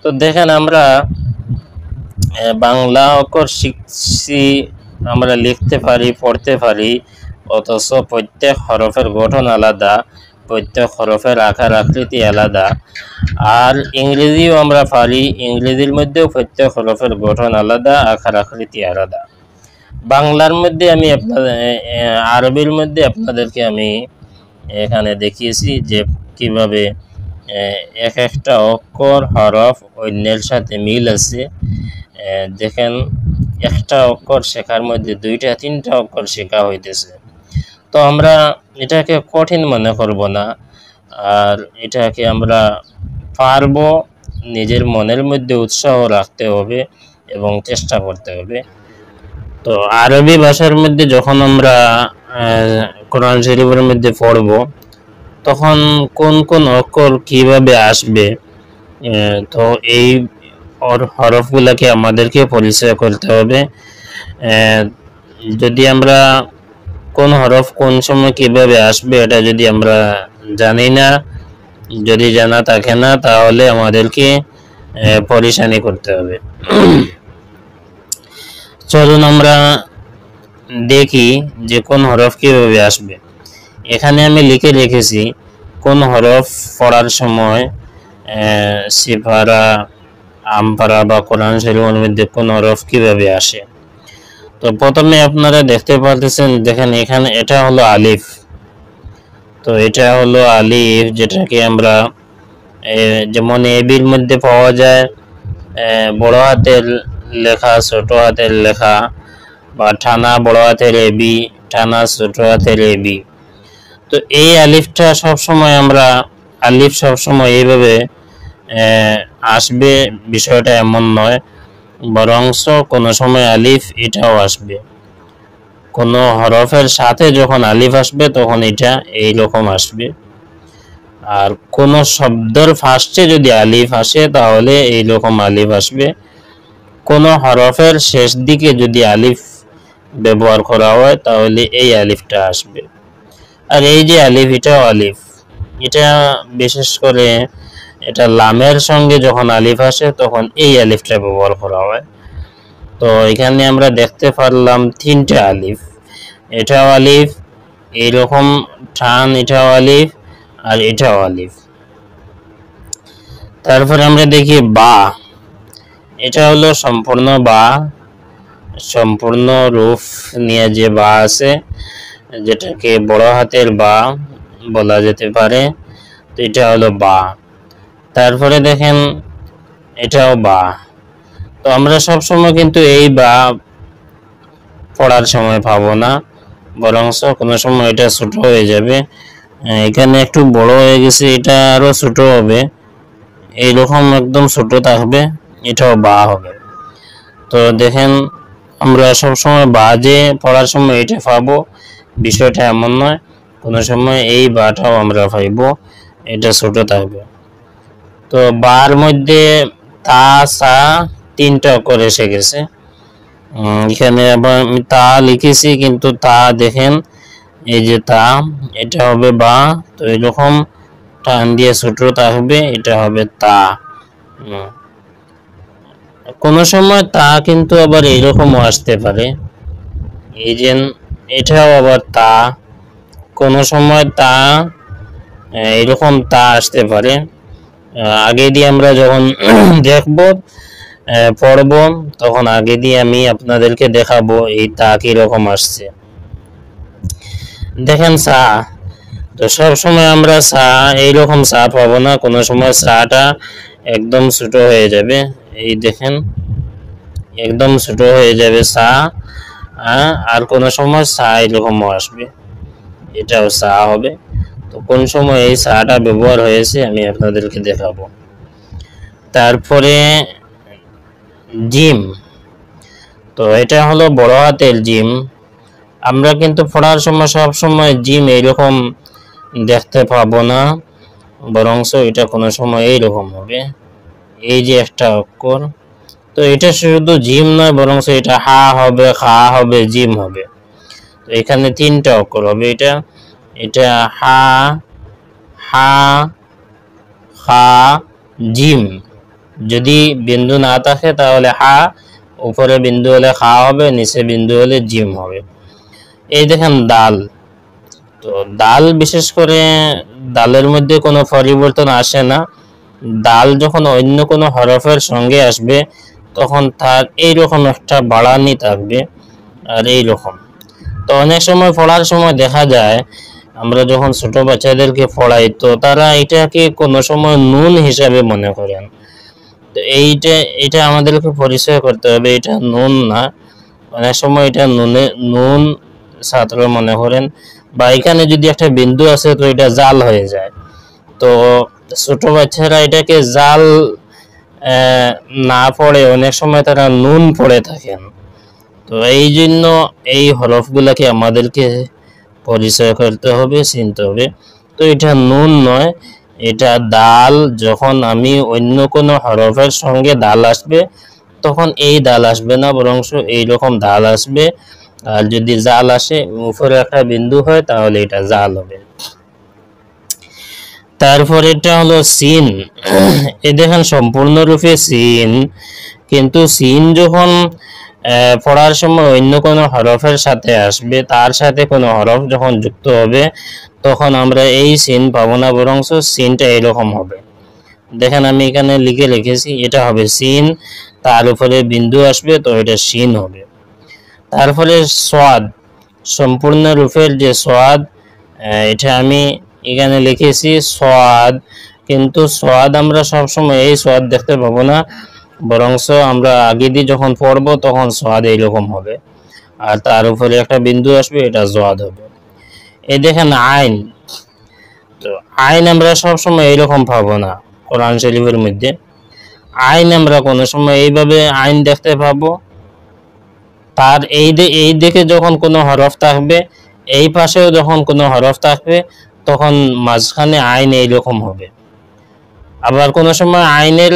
তো দেখেন আমরা বাংলা অক্ষর শিখছি আমরা লিখতে পারি পড়তে পারি অথচ প্রত্যেক হরফের গঠন আলাদা প্রত্যেক হরফের আকার আকৃতি আলাদা আর ইংরেজিও আমরা পারি ইংরেজির মধ্যেও প্রত্যেক হরফের গঠন আলাদা আকার আকৃতি আলাদা বাংলার মধ্যে আমি আপনাদের আরবির মধ্যে আপনাদেরকে আমি এখানে দেখিয়েছি যে কিভাবে এক একটা অক্ষর হরফ অন্যের সাথে মিল আছে দেখেন একটা অক্ষর শেখার মধ্যে দুইটা তিনটা অক্ষর শেখা হইতেছে তো আমরা এটাকে কঠিন মনে করব না আর এটাকে আমরা পারব নিজের মনের মধ্যে উৎসাহ রাখতে হবে এবং চেষ্টা করতে হবে তো আরবি ভাষার মধ্যে যখন আমরা কোরআন শরীফের মধ্যে পড়ব তখন কোন কোন অক্ষর কিভাবে আসবে তো এই হরফগুলোকে আমাদেরকে পরিচয় করতে হবে যদি আমরা কোন হরফ কোন সময় কিভাবে আসবে এটা যদি আমরা জানি না যদি জানা থাকে না তাহলে আমাদেরকে পরিশানি করতে হবে চলুন আমরা দেখি যে কোন হরফ কীভাবে আসবে এখানে আমি লিখে রেখেছি কোন হরফ পড়ার সময় সিফারা আমপারা বা কোরআন শরীফের মধ্যে কোন হরফ কীভাবে আসে তো প্রথমে আপনারা দেখতে পাচ্ছেন দেখেন এখানে এটা হলো আলিফ তো এটা হলো আলিফ যেটাকে আমরা যেমন এবির মধ্যে পাওয়া যায় বড় হাতের লেখা ছোট হাতের লেখা বা ঠানা বড় হাতের এবি ঠানা ছোট হাতের এবি তো এই আলিফটা সবসময় আমরা আলিফ সবসময় এইভাবে আসবে বিষয়টা এমন নয় অংশ কোনো সময় আলিফ এটাও আসবে কোনো হরফের সাথে যখন আলিফ আসবে তখন এটা এই রকম আসবে আর কোন শব্দর ফার্স্টে যদি আলিফ আসে তাহলে এই রকম আলিফ আসবে কোন হরফের শেষ দিকে যদি আলিফ ব্যবহার করা হয় তাহলে এই আলিফটা আসবে আর এই যে আলিফ এটাও আলিফ এটা বিশেষ করে এটা লামের সঙ্গে যখন আলিফ আসে তখন এই আলিফটা ব্যবহার করা হয় তো এখানে আমরা দেখতে পারলাম তিনটা আলিফ এটাও আলিফ এইরকম ঠান এটাও আলিফ আর এটাও আলিফ তারপরে আমরা দেখি বা এটা হলো সম্পূর্ণ বা সম্পূর্ণ রূপ নিয়ে যে বা আছে যেটাকে বড় হাতের বা বলা যেতে পারে তো এটা হলো বা তারপরে দেখেন এটাও বা তো আমরা সব সময় কিন্তু এই বা পড়ার সময় পাবো না বরং কোনো সময় এটা ছোট হয়ে যাবে এখানে একটু বড় হয়ে গেছে এটা আরও ছোট হবে এইরকম একদম ছোট থাকবে এটাও বা হবে তো দেখেন আমরা সব সময় বা যে পড়ার সময় এটা পাবো বিষয়টা এমন নয় কোনো সময় এই বাটাও আমরা পাইব এটা ছোট থাকবে তো বার মধ্যে তা সা তিনটা করে এসে গেছে এখানে আবার আমি তা লিখেছি কিন্তু তা দেখেন এই যে তা এটা হবে বা তো এরকম টান দিয়ে ছোট তা হবে এটা হবে তা কোনো সময় তা কিন্তু আবার এরকমও আসতে পারে এই যে এটাও আবার তা কোনো সময় তা এরকম তা আসতে পারে আগে দিয়ে আমরা যখন দেখব পড়ব তখন আগে দিয়ে আমি আপনাদেরকে দেখাবো এই তা কিরকম আসছে দেখেন সা তো সবসময় সময় আমরা চা এইরকম সা পাবো না কোনো সময় সাটা একদম ছোট হয়ে যাবে এই দেখেন একদম ছোট হয়ে যাবে চা আর কোনো সময় সা এরকমও আসবে এটাও সা হবে কোন সময় এই সাটা ব্যবহার হয়েছে আমি আপনাদেরকে দেখাবো তারপরে জিম তো এটা হলো বড় হাতের জিম আমরা কিন্তু পড়ার সময় সবসময় জিম এইরকম দেখতে পাব না বরংশ এটা কোনো সময় এইরকম হবে এই যে একটা অক্ষর তো এটা শুধু জিম নয় বরংশ এটা হা হবে খা হবে জিম হবে তো এখানে তিনটা অক্ষর হবে এটা এটা হা হা খা জিম যদি বিন্দু না থাকে তাহলে হা উপরে বিন্দু হলে খা হবে নিচে বিন্দু হলে জিম হবে এই দেখেন ডাল তো ডাল বিশেষ করে ডালের মধ্যে কোনো পরিবর্তন আসে না ডাল যখন অন্য কোনো হরফের সঙ্গে আসবে তখন তার এইরকম একটা বাড়ানি থাকবে আর এইরকম তো অনেক সময় পড়ার সময় দেখা যায় আমরা যখন ছোট বাচ্চাদেরকে পড়াই তো তারা এটাকে কোনো সময় নুন হিসাবে মনে করেন তো এইটা এটা আমাদেরকে পরিচয় করতে হবে এটা নুন না অনেক সময় এটা নুনে নুন ছাত্র মনে করেন বা এখানে যদি একটা বিন্দু আছে তো এটা জাল হয়ে যায় তো ছোট বাচ্চারা এটাকে জাল না পড়ে অনেক সময় তারা নুন পড়ে থাকেন তো এই জন্য এই হরফগুলাকে আমাদেরকে পরিচয় করতে হবে চিনতে হবে তো এটা নুন নয় এটা ডাল যখন আমি অন্য কোনো হরফের সঙ্গে ডাল আসবে তখন এই ডাল আসবে না বরংশ এইরকম ডাল আসবে আর যদি জাল আসে উপরে একটা বিন্দু হয় তাহলে এটা জাল হবে তারপর এটা হলো সিন এ দেখেন সম্পূর্ণরূপে সিন কিন্তু সিন যখন পড়ার সময় অন্য কোনো হরফের সাথে আসবে তার সাথে কোনো হরফ যখন যুক্ত হবে তখন আমরা এই সিন পাবো না বরং সিনটা এরকম হবে দেখেন আমি এখানে লিখে রেখেছি এটা হবে সিন তার উপরে বিন্দু আসবে তো এটা সিন হবে তার ফলে সোয়াদ সম্পূর্ণ রূপের যে সোয়াদ এটা আমি এখানে লিখেছি সোয়াদ কিন্তু সোয়াদ আমরা সবসময় এই সোয়াদ দেখতে পাবো না বরংস আমরা আগে দিয়ে যখন পড়ব তখন সোয়াদ এইরকম হবে আর তার উপরে একটা বিন্দু আসবে এটা জোয়াদ হবে এই দেখেন আইন তো আইন আমরা সবসময় এইরকম পাবো না কোরআন শরীফের মধ্যে আইন আমরা কোনো সময় এইভাবে আইন দেখতে পাবো তার এই এই দেখে যখন কোনো হরফ থাকবে এই পাশেও যখন কোনো হরফ থাকবে তখন মাঝখানে আইন এইরকম হবে আবার কোনো সময় আইনের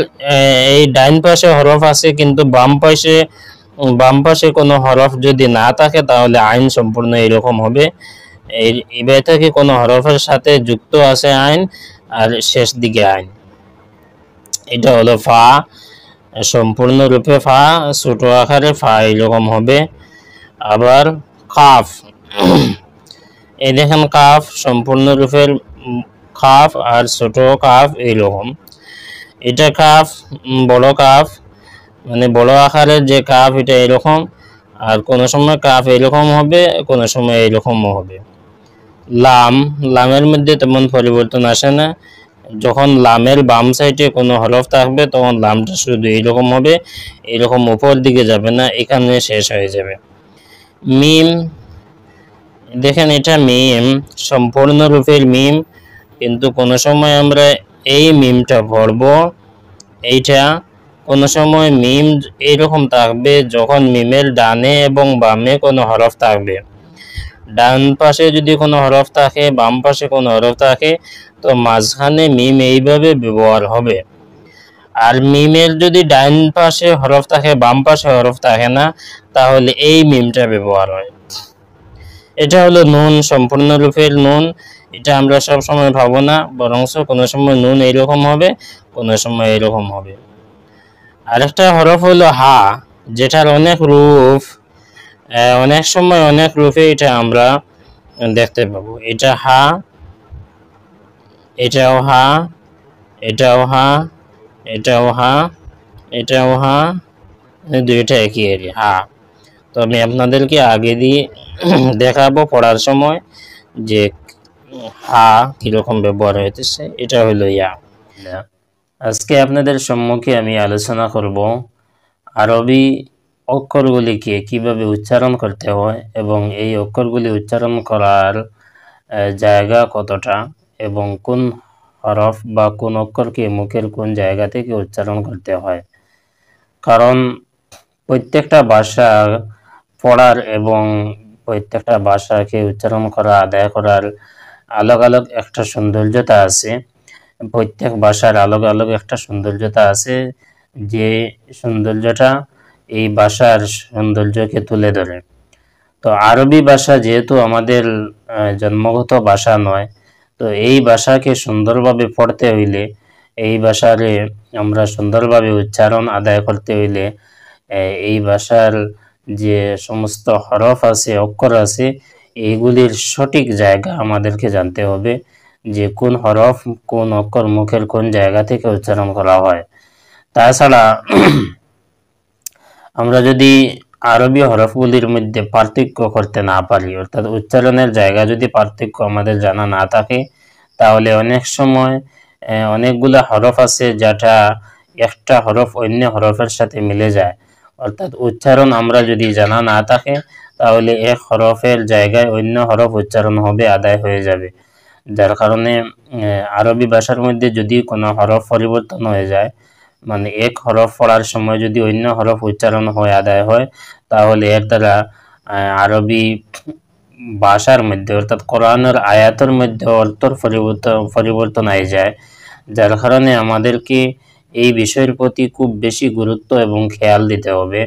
এই ডাইন পাশে হরফ আছে কিন্তু বাম পাশে বাম পাশে কোনো হরফ যদি না থাকে তাহলে আইন সম্পূর্ণ এরকম হবে এই এবার থেকে কোনো হরফের সাথে যুক্ত আছে আইন আর শেষ দিকে আইন এটা হলো ফা সম্পূর্ণরূপে ফা ছোট আকারে ফা এরকম হবে আবার কাফ এই দেখেন কাফ সম্পূর্ণরূপের কাফ আর ছোট কাফ এইরকম এটা কাফ বড় কাফ মানে বড় আকারের যে কাফ এটা এরকম আর কোনো সময় কাফ এরকম হবে কোনো সময় এরকমও হবে লাম লামের মধ্যে তেমন পরিবর্তন আসে না যখন লামের বাম সাইডে কোনো হরফ থাকবে তখন লামটা শুধু এইরকম হবে এরকম উপর দিকে যাবে না এখানে শেষ হয়ে যাবে মিম দেখেন এটা মিম সম্পূর্ণরূপের মিম কিন্তু কোনো সময় আমরা এই মিমটা ভরব এইটা কোনো সময় মিম এইরকম থাকবে যখন মিমের ডানে এবং বামে কোনো হরফ থাকবে ডান পাশে যদি কোনো হরফ থাকে বাম পাশে কোনো হরফ থাকে তো মাঝখানে মিম এইভাবে ব্যবহার হবে আর মিমের যদি ডান পাশে হরফ থাকে বাম পাশে হরফ থাকে না তাহলে এই মিমটা ব্যবহার হয় এটা হলো নুন সম্পূর্ণরূপের নুন এটা আমরা সব সময় ভাবো না বরংস কোনো সময় নুন এইরকম হবে কোনো সময় এরকম হবে আরেকটা হরফ হলো হা যেটার অনেক রূপ অনেক সময় অনেক রূপে এটা আমরা দেখতে পাবো এটা হা এটাও হা এটাও হা এটাও হা এটাও হা দুইটা একই এর হা তো আমি আপনাদেরকে আগে দিয়ে দেখাবো পড়ার সময় যে হা কীরকম ব্যবহার হইতেছে এটা হলো ইয়া আজকে আপনাদের সম্মুখে আমি আলোচনা করব আরবি অক্ষরগুলিকে কিভাবে উচ্চারণ করতে হয় এবং এই অক্ষরগুলি উচ্চারণ করার জায়গা কতটা এবং কোন হরফ বা কোন অক্ষরকে মুখের কোন জায়গা থেকে উচ্চারণ করতে হয় কারণ প্রত্যেকটা ভাষা পড়ার এবং প্রত্যেকটা ভাষাকে উচ্চারণ করা আদায় করার আলাগ আলাগ একটা সৌন্দর্যতা আছে প্রত্যেক ভাষার আলাগ আলোক একটা সৌন্দর্যতা আছে যে সৌন্দর্যটা এই ভাষার সৌন্দর্যকে তুলে ধরে তো আরবি ভাষা যেহেতু আমাদের জন্মগত ভাষা নয় তো এই ভাষাকে সুন্দরভাবে পড়তে হইলে এই ভাষারে আমরা সুন্দরভাবে উচ্চারণ আদায় করতে হইলে এই ভাষার যে সমস্ত হরফ আছে অক্ষর আছে এইগুলির সঠিক জায়গা আমাদেরকে জানতে হবে যে কোন হরফ কোন অক্ষর মুখের কোন জায়গা থেকে উচ্চারণ করা হয় তাছাড়া আমরা যদি আরবি হরফগুলির মধ্যে পার্থক্য করতে না পারি অর্থাৎ উচ্চারণের জায়গা যদি পার্থক্য আমাদের জানা না থাকে তাহলে অনেক সময় অনেকগুলো হরফ আছে যেটা একটা হরফ অন্য হরফের সাথে মিলে যায় অর্থাৎ উচ্চারণ আমরা যদি জানা না থাকে তাহলে এক হরফের জায়গায় অন্য হরফ উচ্চারণ হবে আদায় হয়ে যাবে যার কারণে আরবি ভাষার মধ্যে যদি কোনো হরফ পরিবর্তন হয়ে যায় মানে এক হরফ পড়ার সময় যদি অন্য হরফ উচ্চারণ হয় আদায় হয় তাহলে এর দ্বারা আরবি ভাষার মধ্যে অর্থাৎ কোরআনের আয়াতের মধ্যে অর্থর পরিবর্তন পরিবর্তন আয় যায় যার কারণে আমাদেরকে এই বিষয়ের প্রতি খুব বেশি গুরুত্ব এবং খেয়াল দিতে হবে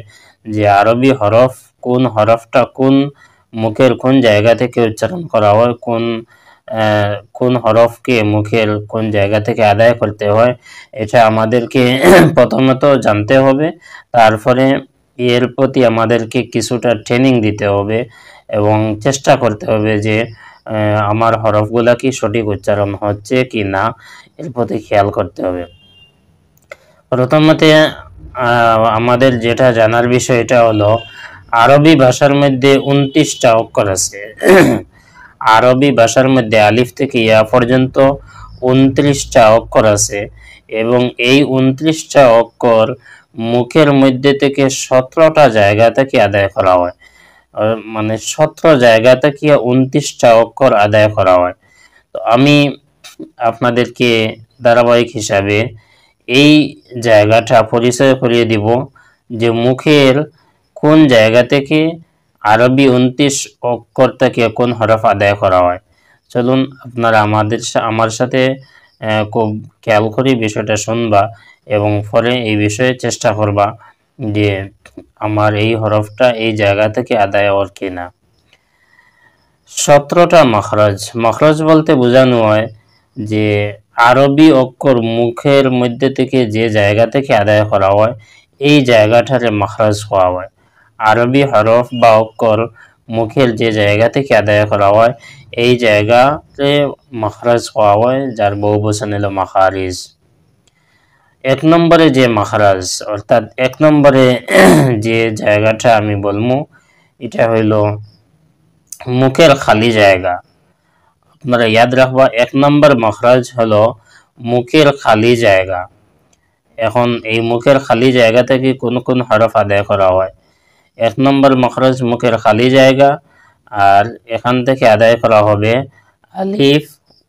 যে আরবি হরফ কোন হরফটা কোন মুখের কোন জায়গা থেকে উচ্চারণ করা হয় কোন কোন হরফকে মুখের কোন জায়গা থেকে আদায় করতে হয় এটা আমাদেরকে প্রথমত জানতে হবে তারপরে এর প্রতি আমাদেরকে কিছুটা ট্রেনিং দিতে হবে এবং চেষ্টা করতে হবে যে আমার হরফগুলা কি সঠিক উচ্চারণ হচ্ছে কি না এর প্রতি খেয়াল করতে হবে প্রথমতে আমাদের যেটা জানার বিষয় এটা হলো আরবি ভাষার মধ্যে উনত্রিশটা অক্ষর আছে আরবি ভাষার মধ্যে আলিফ থেকে ইয়া পর্যন্ত উনত্রিশটা অক্ষর আছে এবং এই উনত্রিশটা অক্ষর মুখের মধ্যে থেকে সতেরোটা জায়গা থেকে আদায় করা হয় মানে সতেরো জায়গা থেকে উনত্রিশটা অক্ষর আদায় করা হয় তো আমি আপনাদেরকে ধারাবাহিক হিসাবে এই জায়গাটা পরিচয় করিয়ে দিব যে মুখের কোন জায়গা থেকে আরবি উনত্রিশ অক্ষর থেকে কোন হরফ আদায় করা হয় চলুন আপনারা আমাদের আমার সাথে খুব খেয়াল করে বিষয়টা শুনবা এবং পরে এই বিষয়ে চেষ্টা করবা যে আমার এই হরফটা এই জায়গা থেকে আদায় কি কিনা সতেরোটা মখরজ মখরজ বলতে বোঝানো হয় যে আরবি অক্ষর মুখের মধ্যে থেকে যে জায়গা থেকে আদায় করা হয় এই জায়গাটারে মখরজ হওয়া হয় আরবি হরফ বা অক্ষর মুখের যে জায়গা থেকে আদায় করা হয় এই জায়গাতে মাখরাজ হওয়া হয় যার বহু বচন এলো মাখারিজ এক নম্বরে যে মাখারাজ অর্থাৎ এক নম্বরে যে জায়গাটা আমি বলবো এটা হইল মুখের খালি জায়গা আপনারা ইয়াদ রাখবা এক নম্বর মখরাজ হলো মুখের খালি জায়গা এখন এই মুখের খালি জায়গা থেকে কোন কোন হরফ আদায় করা হয় এক নম্বর মখরজ মুখের খালি জায়গা আর এখান থেকে আদায় করা হবে আলিফ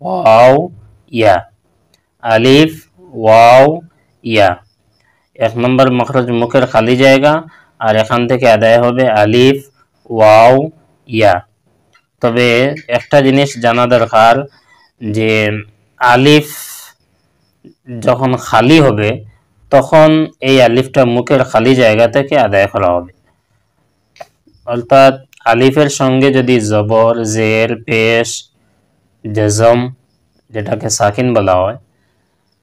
ওয়াও ইয়া আলিফ ওয়াও ইয়া এক নম্বর মখরজ মুখের খালি জায়গা আর এখান থেকে আদায় হবে আলিফ ওয়াও ইয়া তবে একটা জিনিস জানা দরকার যে আলিফ যখন খালি হবে তখন এই আলিফটা মুখের খালি জায়গা থেকে আদায় করা হবে অর্থাৎ আলিফের সঙ্গে যদি জবর জের পেশ জেজম যেটাকে সাকিন বলা হয়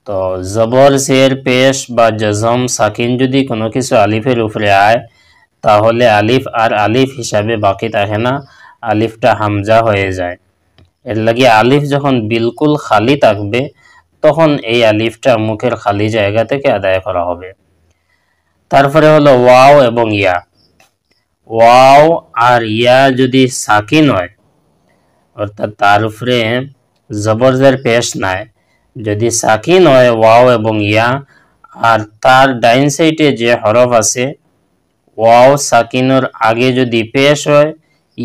তো জবর জের পেশ বা জজম সাকিন যদি কোনো কিছু আলিফের উপরে আয় তাহলে আলিফ আর আলিফ হিসাবে বাকি থাকে না আলিফটা হামজা হয়ে যায় এর লাগে আলিফ যখন বিলকুল খালি থাকবে তখন এই আলিফটা মুখের খালি জায়গা থেকে আদায় করা হবে তারপরে হলো ওয়াও এবং ইয়া ওয়াও আর ইয়া যদি সাকিন হয় অর্থাৎ তার উপরে জবরজের পেশ নাই যদি সাকিন হয় ওয়াও এবং ইয়া আর তার ডাইন সাইডে যে হরফ আছে ওয়াও সাকিনর আগে যদি পেশ হয়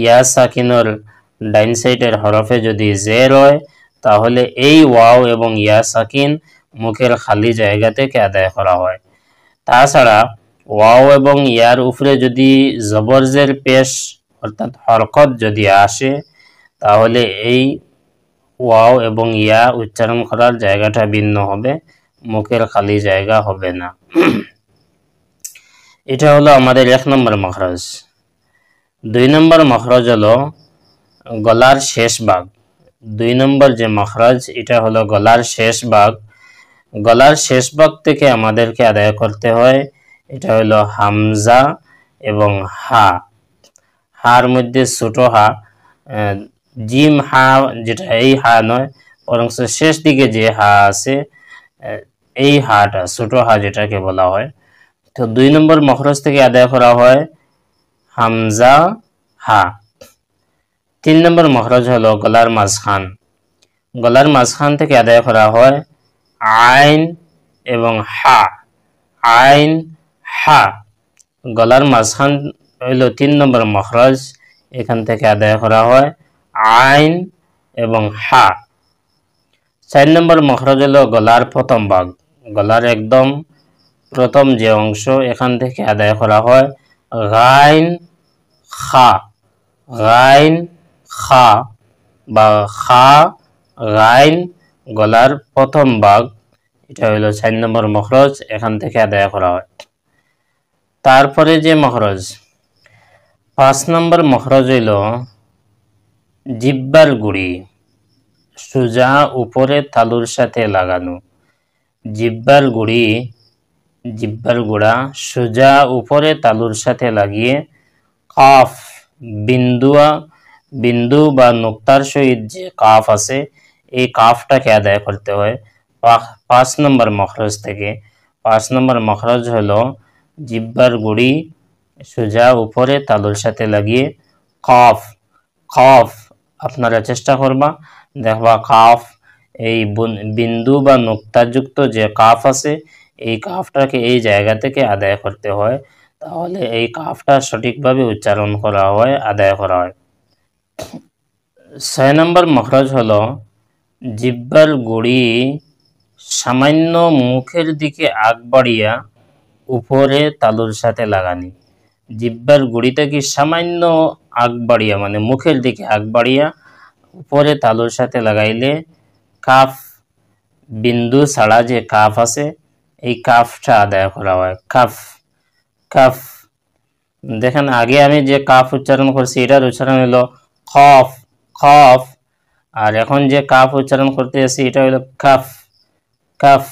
ইয়া সাকিনর ডাইন সাইডের হরফে যদি জের হয় তাহলে এই ওয়াও এবং ইয়া সাকিন মুখের খালি জায়গা থেকে আদায় করা হয় তাছাড়া ওয়াও এবং ইয়ার উপরে যদি জবরজের পেশ অর্থাৎ হরকত যদি আসে তাহলে এই ওয়াও এবং ইয়া উচ্চারণ করার জায়গাটা ভিন্ন হবে মুখের খালি জায়গা হবে না এটা হলো আমাদের এক নম্বর মখরজ দুই নম্বর মখরজ হলো গলার শেষ ভাগ দুই নম্বর যে মখরজ এটা হলো গলার শেষ ভাগ গলার শেষ ভাগ থেকে আমাদেরকে আদায় করতে হয় এটা হলো হামজা এবং হা হার মধ্যে ছোট হা জিম হা যেটা এই হা নয় বরং শেষ দিকে যে হা আছে এই হাটা ছোট হা যেটাকে বলা হয় তো দুই নম্বর মহরজ থেকে আদায় করা হয় হামজা হা তিন নম্বর মহরজ হলো গলার মাঝখান গলার মাঝখান থেকে আদায় করা হয় আইন এবং হা আইন হা গলার মাঝখান হইল তিন নম্বর মখরজ এখান থেকে আদায় করা হয় আইন এবং হা চার নম্বর মখরজ হলো গলার প্রথম ভাগ গলার একদম প্রথম যে অংশ এখান থেকে আদায় করা হয় গাইন খা গাইন খা বা খা গাইন গলার প্রথম ভাগ এটা হলো চার নম্বর মখরজ এখান থেকে আদায় করা হয় তারপরে যে মহরজ পাঁচ নম্বর মহরজ হইল জিব্বার গুড়ি সোজা উপরে তালুর সাথে লাগানো জিব্বার গুড়ি জিব্বার গুড়া সোজা উপরে তালুর সাথে লাগিয়ে কাফ বিন্দুয়া বিন্দু বা নুক্তার সহিত যে কাফ আছে এই কাফটাকে আদায় করতে হয় পাঁচ নম্বর মখরজ থেকে পাঁচ নম্বর মখরজ হলো জিব্বার গুড়ি সোজা উপরে তালুর সাথে লাগিয়ে কফ কফ আপনারা চেষ্টা করবা দেখবা কাফ এই বিন্দু বা নুক্তাযুক্ত যে কাফ আছে এই কাফটাকে এই জায়গা থেকে আদায় করতে হয় তাহলে এই কাফটা সঠিকভাবে উচ্চারণ করা হয় আদায় করা হয় ছয় নম্বর মখরজ হলো জিব্বার গুড়ি সামান্য মুখের দিকে আগ বাড়িয়া উপরে তালুর সাথে লাগানি জিব্বার গুড়িটাকে সামান্য আগ বাড়িয়া মানে মুখের দিকে আগ বাড়িয়া উপরে তালুর সাথে লাগাইলে কাফ বিন্দু ছাড়া যে কাফ আছে এই কাফটা আদায় করা হয় কাফ কাফ দেখেন আগে আমি যে কাফ উচ্চারণ করছি এটার উচ্চারণ হলো খফ খফ আর এখন যে কাফ উচ্চারণ করতে এসেছি এটা হলো কাফ কাফ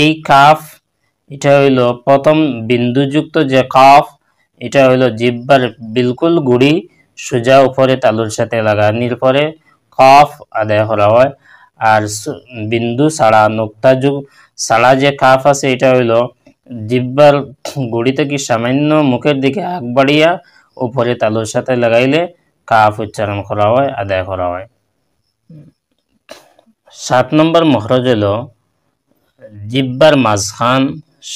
এই কাফ এটা হইল প্রথম বিন্দুযুক্ত যে কফ এটা হইল জিব্বার বিলকুল গুড়ি সোজা উপরে তালুর সাথে লাগানির পরে কফ আদায় করা হয় আর বিন্দু সাড়া নোক্তা যুগ সাড়া যে কাফ আছে এটা হইল জিব্বার গুড়ি থেকে সামান্য মুখের দিকে আগ বাড়িয়া উপরে তালুর সাথে লাগাইলে কাফ উচ্চারণ করা হয় আদায় করা হয় সাত নম্বর মহরজ হল জিব্বার মাঝখান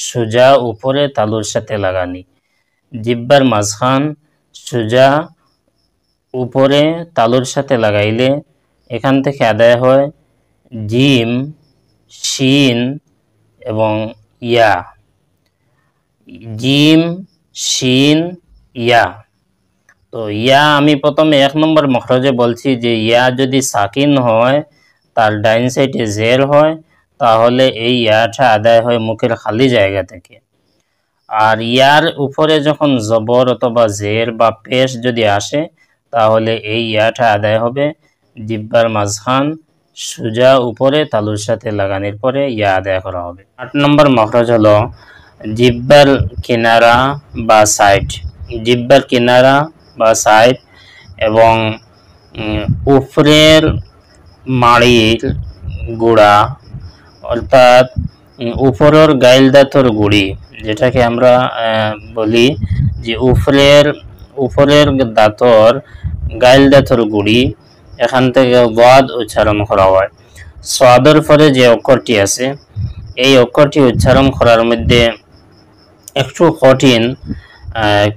সোজা উপরে তালুর সাথে লাগানি জিব্বার মাঝখান সোজা উপরে তালুর সাথে লাগাইলে এখান থেকে আদায় হয় জিম শিন এবং ইয়া জিম শিন ইয়া তো ইয়া আমি প্রথমে এক নম্বর মখরজে বলছি যে ইয়া যদি সাকিন হয় তার ডাইন সাইডে জের হয় তাহলে এই ইয়াটা আদায় হয় মুখের খালি জায়গা থেকে আর ইয়ার উপরে যখন জবর অথবা জের বা পেশ যদি আসে তাহলে এই ইয়াটা আদায় হবে দিব্যার মাঝখান সুজা উপরে তালুর সাথে লাগানোর পরে ইয়া আদায় করা হবে আট নম্বর মহরজ হলো জিব্বার কিনারা বা সাইড জিব্বার কিনারা বা সাইড এবং উপরের মাড়ির গোড়া অর্থাৎ উপরের গাইল দাঁতর গুড়ি যেটাকে আমরা বলি যে উপরের উপরের দাঁতর গাইল দাঁতর গুড়ি এখান থেকে ওয়াদ উচ্চারণ করা হয় সোয়াদর পরে যে অক্ষরটি আছে এই অক্ষরটি উচ্চারণ করার মধ্যে একটু কঠিন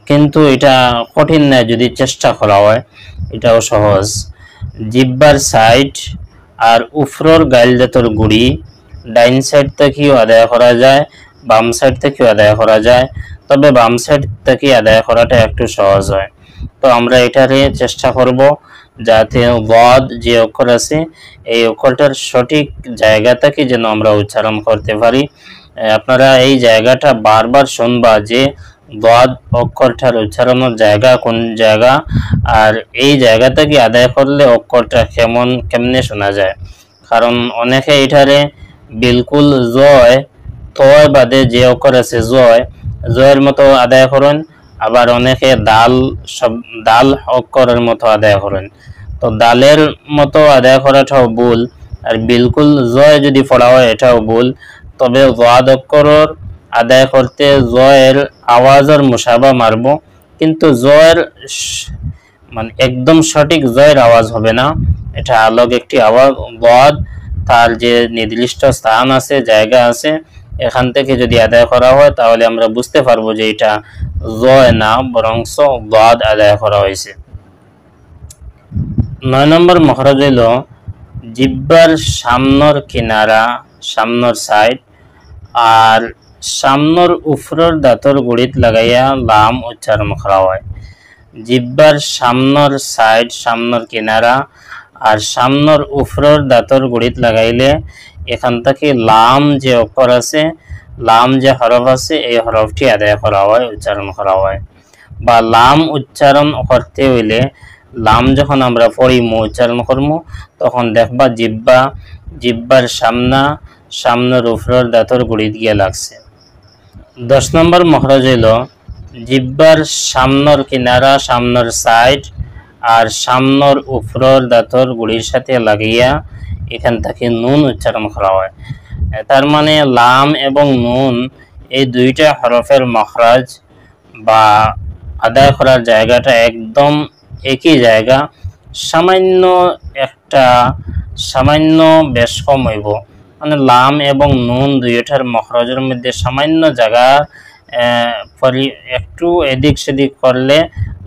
কিন্তু এটা কঠিন না যদি চেষ্টা করা হয় এটাও সহজ জিব্বার সাইড আর উফরোর গাইল দাঁতর গুড়ি ডাইন সাইড থেকেও আদায় করা যায় বাম সাইড থেকেও আদায় করা যায় তবে বাম সাইড থেকে আদায় করাটা একটু সহজ হয় তো আমরা এটারে চেষ্টা করব যাতে বদ যে অক্ষর আছে এই অক্ষরটার সঠিক জায়গা থেকে যেন আমরা উচ্চারণ করতে পারি আপনারা এই জায়গাটা বারবার শুনবা যে বদ অক্ষরটার উচ্চারণের জায়গা কোন জায়গা আর এই জায়গা থেকে আদায় করলে অক্ষরটা কেমন কেমনে শোনা যায় কারণ অনেকে এটারে বিলকুল জয় থয় বাদে যে অক্ষর আছে জয় জয়ের মতো আদায় করেন আবার অনেকে দাল সব দাল অক্ষরের মতো আদায় করেন তো দালের মতো আদায় করাটাও ভুল আর বিলকুল জয় যদি পড়া হয় এটাও ভুল তবে জয়াদ অক্ষরের আদায় করতে জয়ের আওয়াজের মুসাবা মারব কিন্তু জয়ের মানে একদম সঠিক জয়ের আওয়াজ হবে না এটা আলোক একটি আওয়াজ ওয়াদ তার যে নির্দিষ্ট স্থান আছে জায়গা আছে এখান থেকে যদি আদায় করা হয় তাহলে আমরা বুঝতে পারবো যে এটা জয় না বরং বাদ আদায় করা হয়েছে নয় নম্বর মহারাজ হইল জিব্বার সামনের কিনারা সামনের সাইড আর সামনের উফরের দাঁতর গুড়িত লাগাইয়া লাম উচ্চারণ করা হয় জিব্বার সামনের সাইড সামনের কিনারা আর সামনের উফরর দাঁতর গুড়িত লাগাইলে এখান থেকে লাম যে অক্ষর আছে লাম যে হরফ আছে এই হরফটি আদায় করা হয় উচ্চারণ করা হয় বা লাম উচ্চারণ করতে হইলে লাম যখন আমরা পড়িমু উচ্চারণ করমু তখন দেখবা জিব্বা জিব্বার সামনা সামনের উফরর দাঁতর গুড়িত গিয়ে লাগছে দশ নম্বর মহরজ হইল জিব্বার সামনের কিনারা সামনের সাইড আর সামনের উপরের দাঁতর গুড়ির সাথে লাগিয়া এখান থেকে নুন উচ্চারণ করা হয় তার মানে লাম এবং নুন এই দুইটা হরফের মখরাজ বা আদায় করার জায়গাটা একদম একই জায়গা সামান্য একটা সামান্য বেশ কম হইব মানে লাম এবং নুন দুইটার মখরজের মধ্যে সামান্য জায়গা একটু এদিক সেদিক করলে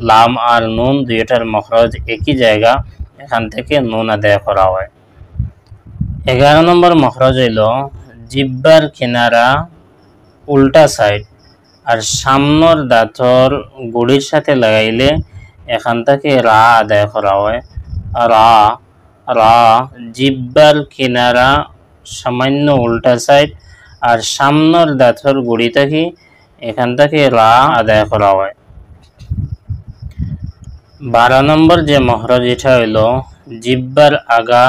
লাম আর নুন দুইটার মখরজ একই জায়গা এখান থেকে নুন আদায় করা হয় এগারো নম্বর মখরজ হইল জিব্বার কিনারা উল্টা সাইড আর সামনের দাঁতর গুড়ির সাথে লাগাইলে এখান থেকে রা আদায় করা হয় রা রা জিব্বার কিনারা সামান্য উল্টা সাইড আর সামনের দাঁতর গুড়ি থাকি এখান থেকে রা আদায় করা হয় বারো নম্বর যে মহর যেটা হইল জিব্বার আগা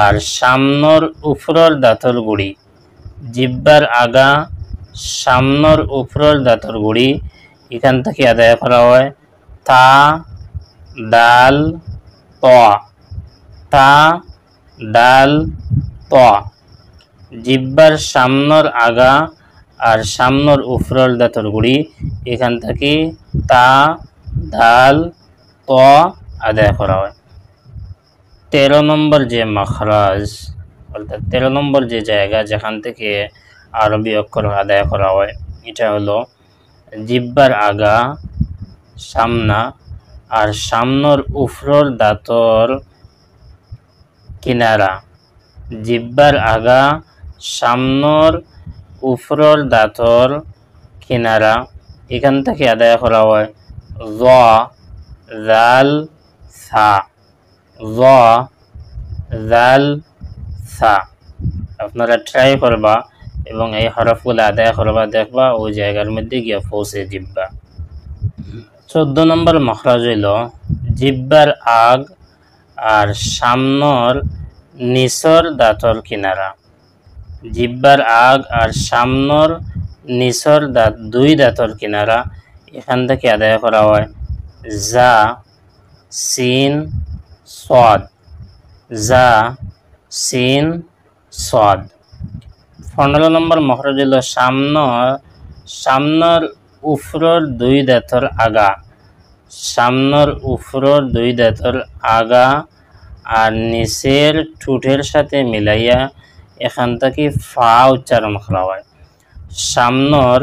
আর সামনর উফরর দাঁতর গুড়ি জিব্বার আগা সামনর উফরর দাঁতর গুড়ি এখান থেকে আদায় করা হয় তা ডাল ত তা ডাল ত জিব্বার সামনর আগা আর সামনর উফরর দাঁতর গুড়ি এখান থেকে তা ডাল ত আদায় করা হয় তেরো নম্বর যে মখরাজ অর্থাৎ তেরো নম্বর যে জায়গা যেখান থেকে আরবি অক্ষর আদায় করা হয় এটা হলো জিব্বার আগা সামনা আর সামনের উফরোর দাঁতর কিনারা জিব্বার আগা সামনের উফরোর দাঁতর কিনারা এখান থেকে আদায় করা হয় জ জাল সা জ জাল সা আপনারা ট্রাই করবা এবং এই হরফগুলো আদায় করবা দেখবা ওই জায়গার মধ্যে গিয়ে পৌঁছে জিব্বা চোদ্দ নম্বর মখরাজ হইল জিব্বার আগ আর সামনর নিচর দাঁতর কিনারা জিব্বার আগ আর সামনর নিচর দাঁত দুই দাঁতর কিনারা এখান থেকে আদায় করা হয় যা সিন সদ যা সিন সদ পনেরো নম্বর মখরজ হল সামনর সামনর উফরর দুই দাঁতর আগা সামনের উফরর দুই দাঁতর আগা আর নিচের ঠুটের সাথে মিলাইয়া এখান থেকে ফা উচ্চারণ করা হয় সামনের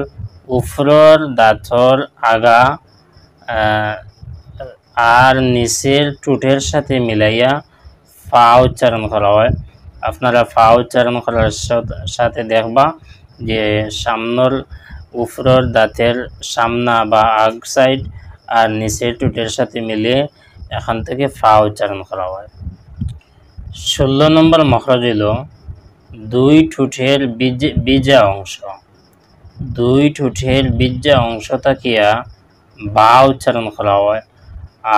উফরর দাঁতর আগা আর নিচের টুটের সাথে মিলাইয়া ফা উচ্চারণ করা হয় আপনারা ফা উচ্চারণ করার সাথে দেখবা যে সামনের উফরর দাঁতের সামনা বা আগ সাইড আর নিচের টুটের সাথে মিলিয়ে এখান থেকে ফা উচ্চারণ করা হয় ষোলো নম্বর মখরজ হল দুই ঠুঠের বীজা অংশ দুই ঠুঠের বীজা অংশ থাকিয়া বা উচ্চারণ করা হয়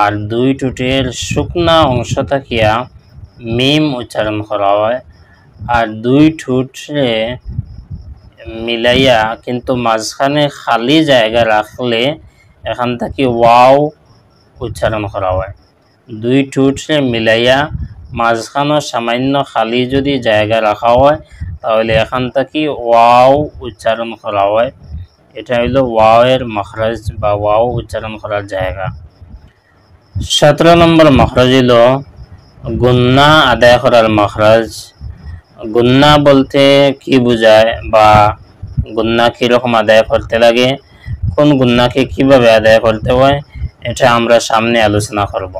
আর দুই ঠোঁটের শুকনা অংশ থাকিয়া মিম উচ্চারণ করা হয় আর দুই ঠুটে মিলাইয়া কিন্তু মাঝখানে খালি জায়গা রাখলে এখান থেকে ওয়াও উচ্চারণ করা হয় দুই ঠুটে মিলাইয়া মাঝখানে সামান্য খালি যদি জায়গা রাখা হয় তাহলে এখান থেকে ওয়াও উচ্চারণ করা হয় এটা হইল ওয়াওয়ের মখরাজ বা ওয়াও উচ্চারণ করার জায়গা সতেরো নম্বর মখরাজ হল গুন্না আদায় করার মখরাজ গুন্না বলতে কি বোঝায় বা গুন্না কীরকম আদায় করতে লাগে কোন গুন্নাকে কিভাবে আদায় করতে হয় এটা আমরা সামনে আলোচনা করব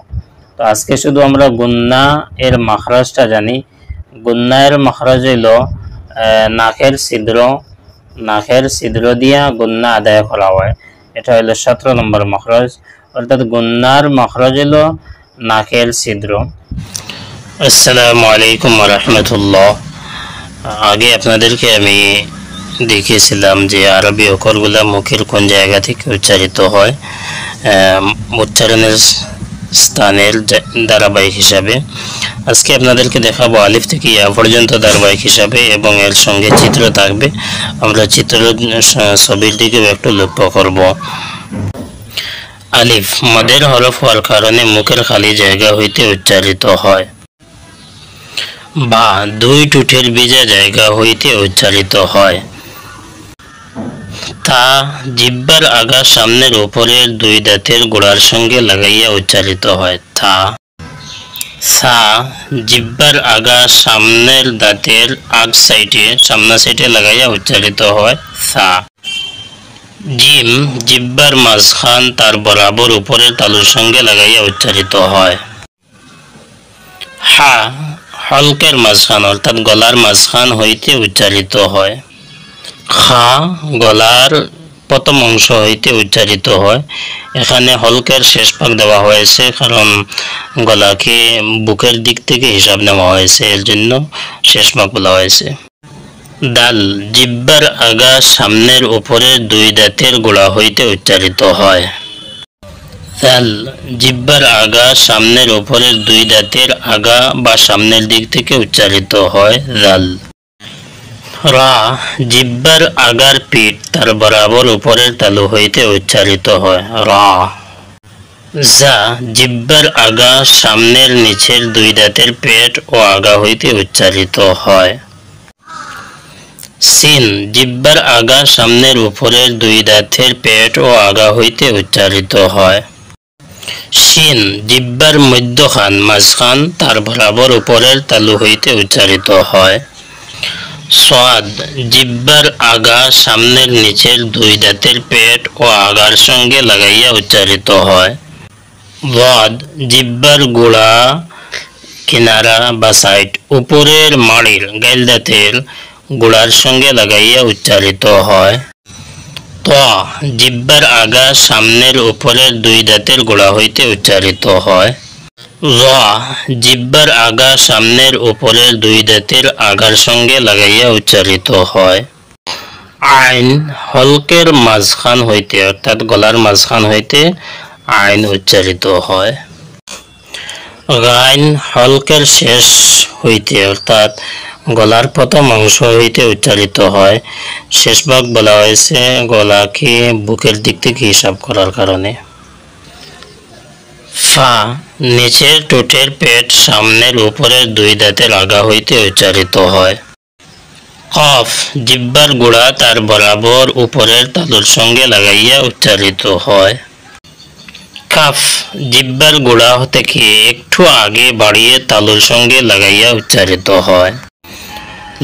তো আজকে শুধু আমরা গুন্না এর মখরাজটা জানি গুন্না এর মখরাজ হইল নাকের ছিদ্র নাকের ছিদ্র দিয়া গুন্না আদায় করা হয় এটা হইল সতেরো নম্বর মখরাজ অর্থাৎ গুন্নার মখরজ হলো নাকের ছিদ্র আসসালামু আলাইকুম রহমতুল্লাহ আগে আপনাদেরকে আমি দেখিয়েছিলাম যে আরবি অক্ষরগুলো মুখের কোন জায়গা থেকে উচ্চারিত হয় উচ্চারণের স্থানের ধারাবাহিক হিসাবে আজকে আপনাদেরকে দেখাবো আলিফ থেকে ইয়া পর্যন্ত ধারাবাহিক হিসাবে এবং এর সঙ্গে চিত্র থাকবে আমরা চিত্র ছবির দিকেও একটু লক্ষ্য করবো আলিফ মদের হরফ হওয়ার কারণে মুখের খালি জায়গা হইতে উচ্চারিত হয় বা দুই টুটের বিজা জায়গা হইতে উচ্চারিত হয় তা জিব্বার আগা সামনের উপরের দুই দাঁতের গোড়ার সঙ্গে লাগাইয়া উচ্চারিত হয় তা সা জিব্বার আগা সামনের দাঁতের আগ সাইডে সামনা সাইডে লাগাইয়া উচ্চারিত হয় সা জিম জিব্বার মাঝখান তার বরাবর উপরের তালুর সঙ্গে লাগাইয়া উচ্চারিত হয় হা হলকের মাঝখান অর্থাৎ গলার মাঝখান হইতে উচ্চারিত হয় খা গলার প্রথম অংশ হইতে উচ্চারিত হয় এখানে হলকের শেষ ভাগ দেওয়া হয়েছে কারণ গলাকে বুকের দিক থেকে হিসাব নেওয়া হয়েছে এর জন্য শেষ ভাগ বলা হয়েছে দাল জিব্বার আগা সামনের উপরে দুই দাঁতের গোড়া হইতে উচ্চারিত হয় দাল জিব্বার আগা সামনের উপরের দুই দাঁতের আগা বা সামনের দিক থেকে উচ্চারিত হয় দাল রা জিব্বার আগার পিঠ তার বরাবর উপরের তালু হইতে উচ্চারিত হয় রা যা জিব্বার আগা সামনের নিচের দুই দাঁতের পেট ও আগা হইতে উচ্চারিত হয় সিন জিব্বার আগা সামনের উপরের দুই দাঁতের পেট ও আগা হইতে উচ্চারিত হয় সিন জিব্বার মধ্য মধ্যখান মাঝখান তার বরাবর উপরের তালু হইতে উচ্চারিত হয় সাদ জিব্বার আগা সামনের নিচের দুই দাঁতের পেট ও আগার সঙ্গে লাগাইয়া উচ্চারিত হয় বদ জিব্বার গোড়া কিনারা বা সাইড উপরের মাড়ির গাইল দাঁতের গোড়ার সঙ্গে লাগাইয়া উচ্চারিত হয় ত জিব্বার আগা সামনের উপরের দুই দাঁতের গোড়া হইতে উচ্চারিত হয় জ জিব্বার আগা সামনের উপরের দুই দাঁতের আগার সঙ্গে লাগাইয়া উচ্চারিত হয় আইন হলকের মাঝখান হইতে অর্থাৎ গলার মাঝখান হইতে আইন উচ্চারিত হয় গাইন হলকের শেষ হইতে অর্থাৎ গলার প্রথম অংশ হইতে উচ্চারিত হয় শেষ ভাগ বলা হয়েছে গলাকে বুকের দিক থেকে হিসাব করার কারণে ফা নিচের টুটের পেট সামনের উপরের দুই দাঁতে লাগা হইতে উচ্চারিত হয় অফ জিব্বার গোড়া তার বরাবর উপরের তালুর সঙ্গে লাগাইয়া উচ্চারিত হয় কাফ জিব্বার গোড়া থেকে একটু আগে বাড়িয়ে তালুর সঙ্গে লাগাইয়া উচ্চারিত হয়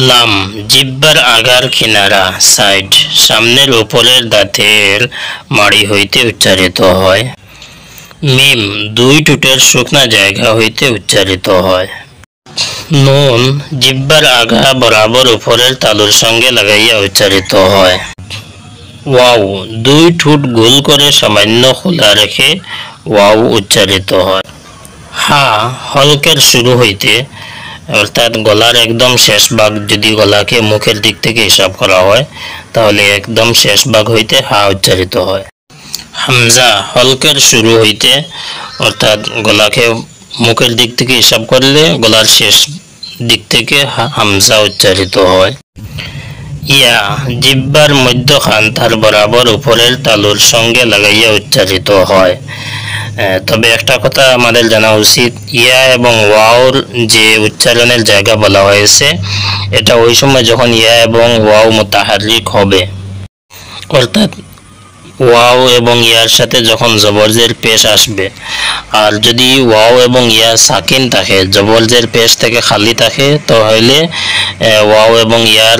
লাম জিব্বার আগার কিনারা সাইড সামনের উপরের দাঁতের মাড়ি হইতে উচ্চারিত হয় মিম দুই টুটের শুকনা জায়গা হইতে উচ্চারিত হয় নুন জিব্বার আঘা বরাবর উপরের তালুর সঙ্গে লাগাইয়া উচ্চারিত হয় ওয়াও দুই ঠুট গোল করে সামান্য খোলা রেখে ওয়াও উচ্চারিত হয় হা হলকের শুরু হইতে অর্থাৎ গলার একদম শেষ ভাগ যদি গলাকে মুখের দিক থেকে হিসাব করা হয় তাহলে একদম শেষ ভাগ হইতে হা উচ্চারিত হয় হামজা হলকের শুরু হইতে অর্থাৎ গলাকে মুখের দিক থেকে হিসাব করলে গলার শেষ দিক থেকে হামজা উচ্চারিত হয় ইয়া জিব্বার মধ্যখান তার বরাবর উপরের তালুর সঙ্গে লাগাইয়া উচ্চারিত হয় তবে একটা কথা আমাদের জানা উচিত ইয়া এবং ওয়াওর যে উচ্চারণের জায়গা বলা হয়েছে এটা ওই সময় যখন ইয়া এবং ওয়াও মোতাহারিক হবে অর্থাৎ ওয়াও এবং ইয়ার সাথে যখন জবরজের পেশ আসবে আর যদি ওয়াও এবং ইয়া সাকিন থাকে জবরজের পেশ থেকে খালি থাকে তাহলে ওয়াও এবং ইয়ার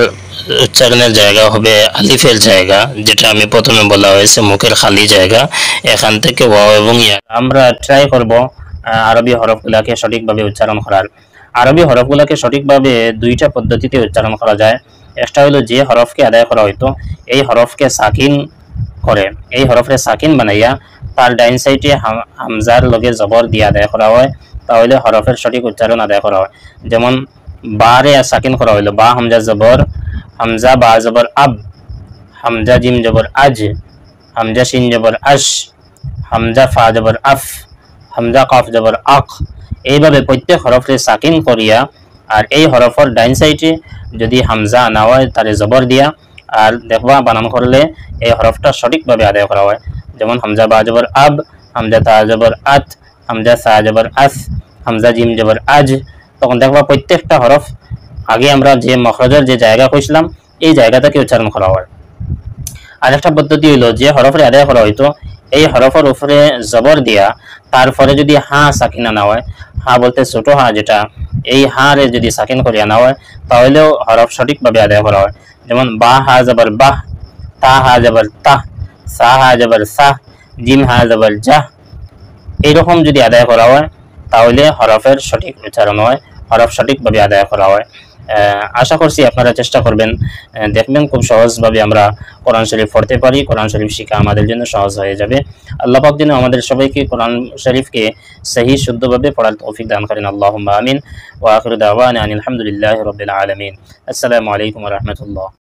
উচ্চারণের জায়গা হবে আলিফের জায়গা যেটা আমি প্রথমে বলা হয়েছে মুখের খালি জায়গা এখান থেকে ওয়াও এবং ইয়া আমরা ট্রাই করব আরবি হরফগুলাকে সঠিকভাবে উচ্চারণ করার আরবি হরফগুলাকে সঠিকভাবে দুইটা পদ্ধতিতে উচ্চারণ করা যায় একটা হলো যে হরফকে আদায় করা হইতো এই হরফকে সাকিন করে এই হরফে সাকিন বানাইয়া তার ডাইন সাইডে হামজার লগে জবর দিয়ে আদায় করা হয় তাহলে হরফের সঠিক উচ্চারণ আদায় করা হয় যেমন বারে সাকিন করা হইলো বা হামজা জবর হামজা বা জবর আব হামজা জিম জবর আজ হামজা শিন জবর আশ হামজা ফা জবর আফ হামজা কফ জবর আখ এইভাবে প্রত্যেক হরফরে সাকিন করিয়া আর এই হরফর ডাইন সাইডে যদি হামজা আনা হয় তাহলে জবর দিয়া আর দেখবা বানান করলে এই হরফটা সঠিকভাবে আদায় করা হয় যেমন হামজা বা জবর আব হামজা তা জবর আত হামজা সা জবর আস হামজা জিম জবর আজ তখন দেখবা প্রত্যেকটা হরফ আগে আমরা যে মখরজের যে জায়গা কইছিলাম এই জায়গাটাকে উচ্চারণ করা হয় আরেকটা পদ্ধতি হইল যে হরফের আদায় করা হইতো এই হরফের উপরে জবর দিয়া তারপরে যদি হা সাকিন আনা হয় হা বলতে ছোট হা যেটা এই হা যদি সাকিন করে আনা হয় তাহলেও হরফ সঠিকভাবে আদায় করা হয় যেমন বা হা জবর বাহ তা হা জবর তাহ সা হা জবর সাহ জিম হা জবর যাহ এইরকম যদি আদায় করা হয় তাহলে হরফের সঠিক উচ্চারণ হয় হরফ সঠিকভাবে আদায় করা হয় আশা করছি আপনারা চেষ্টা করবেন দেখবেন খুব সহজভাবে আমরা কোরআন শরীফ পড়তে পারি কোরআন শরীফ শিখা আমাদের জন্য সহজ হয়ে যাবে আল্লাপাক যেন আমাদের সবাইকে কোরআন শরীফকে সহি শুদ্ধভাবে পড়ার তৌফিক দান করেন আল্লাহ আমিন ওয়াকরুদ্দাওয়ান আলহামদুলিল্লাহ রবিল আলমিন আসসালামু আলাইকুম রহমতুল্লাহ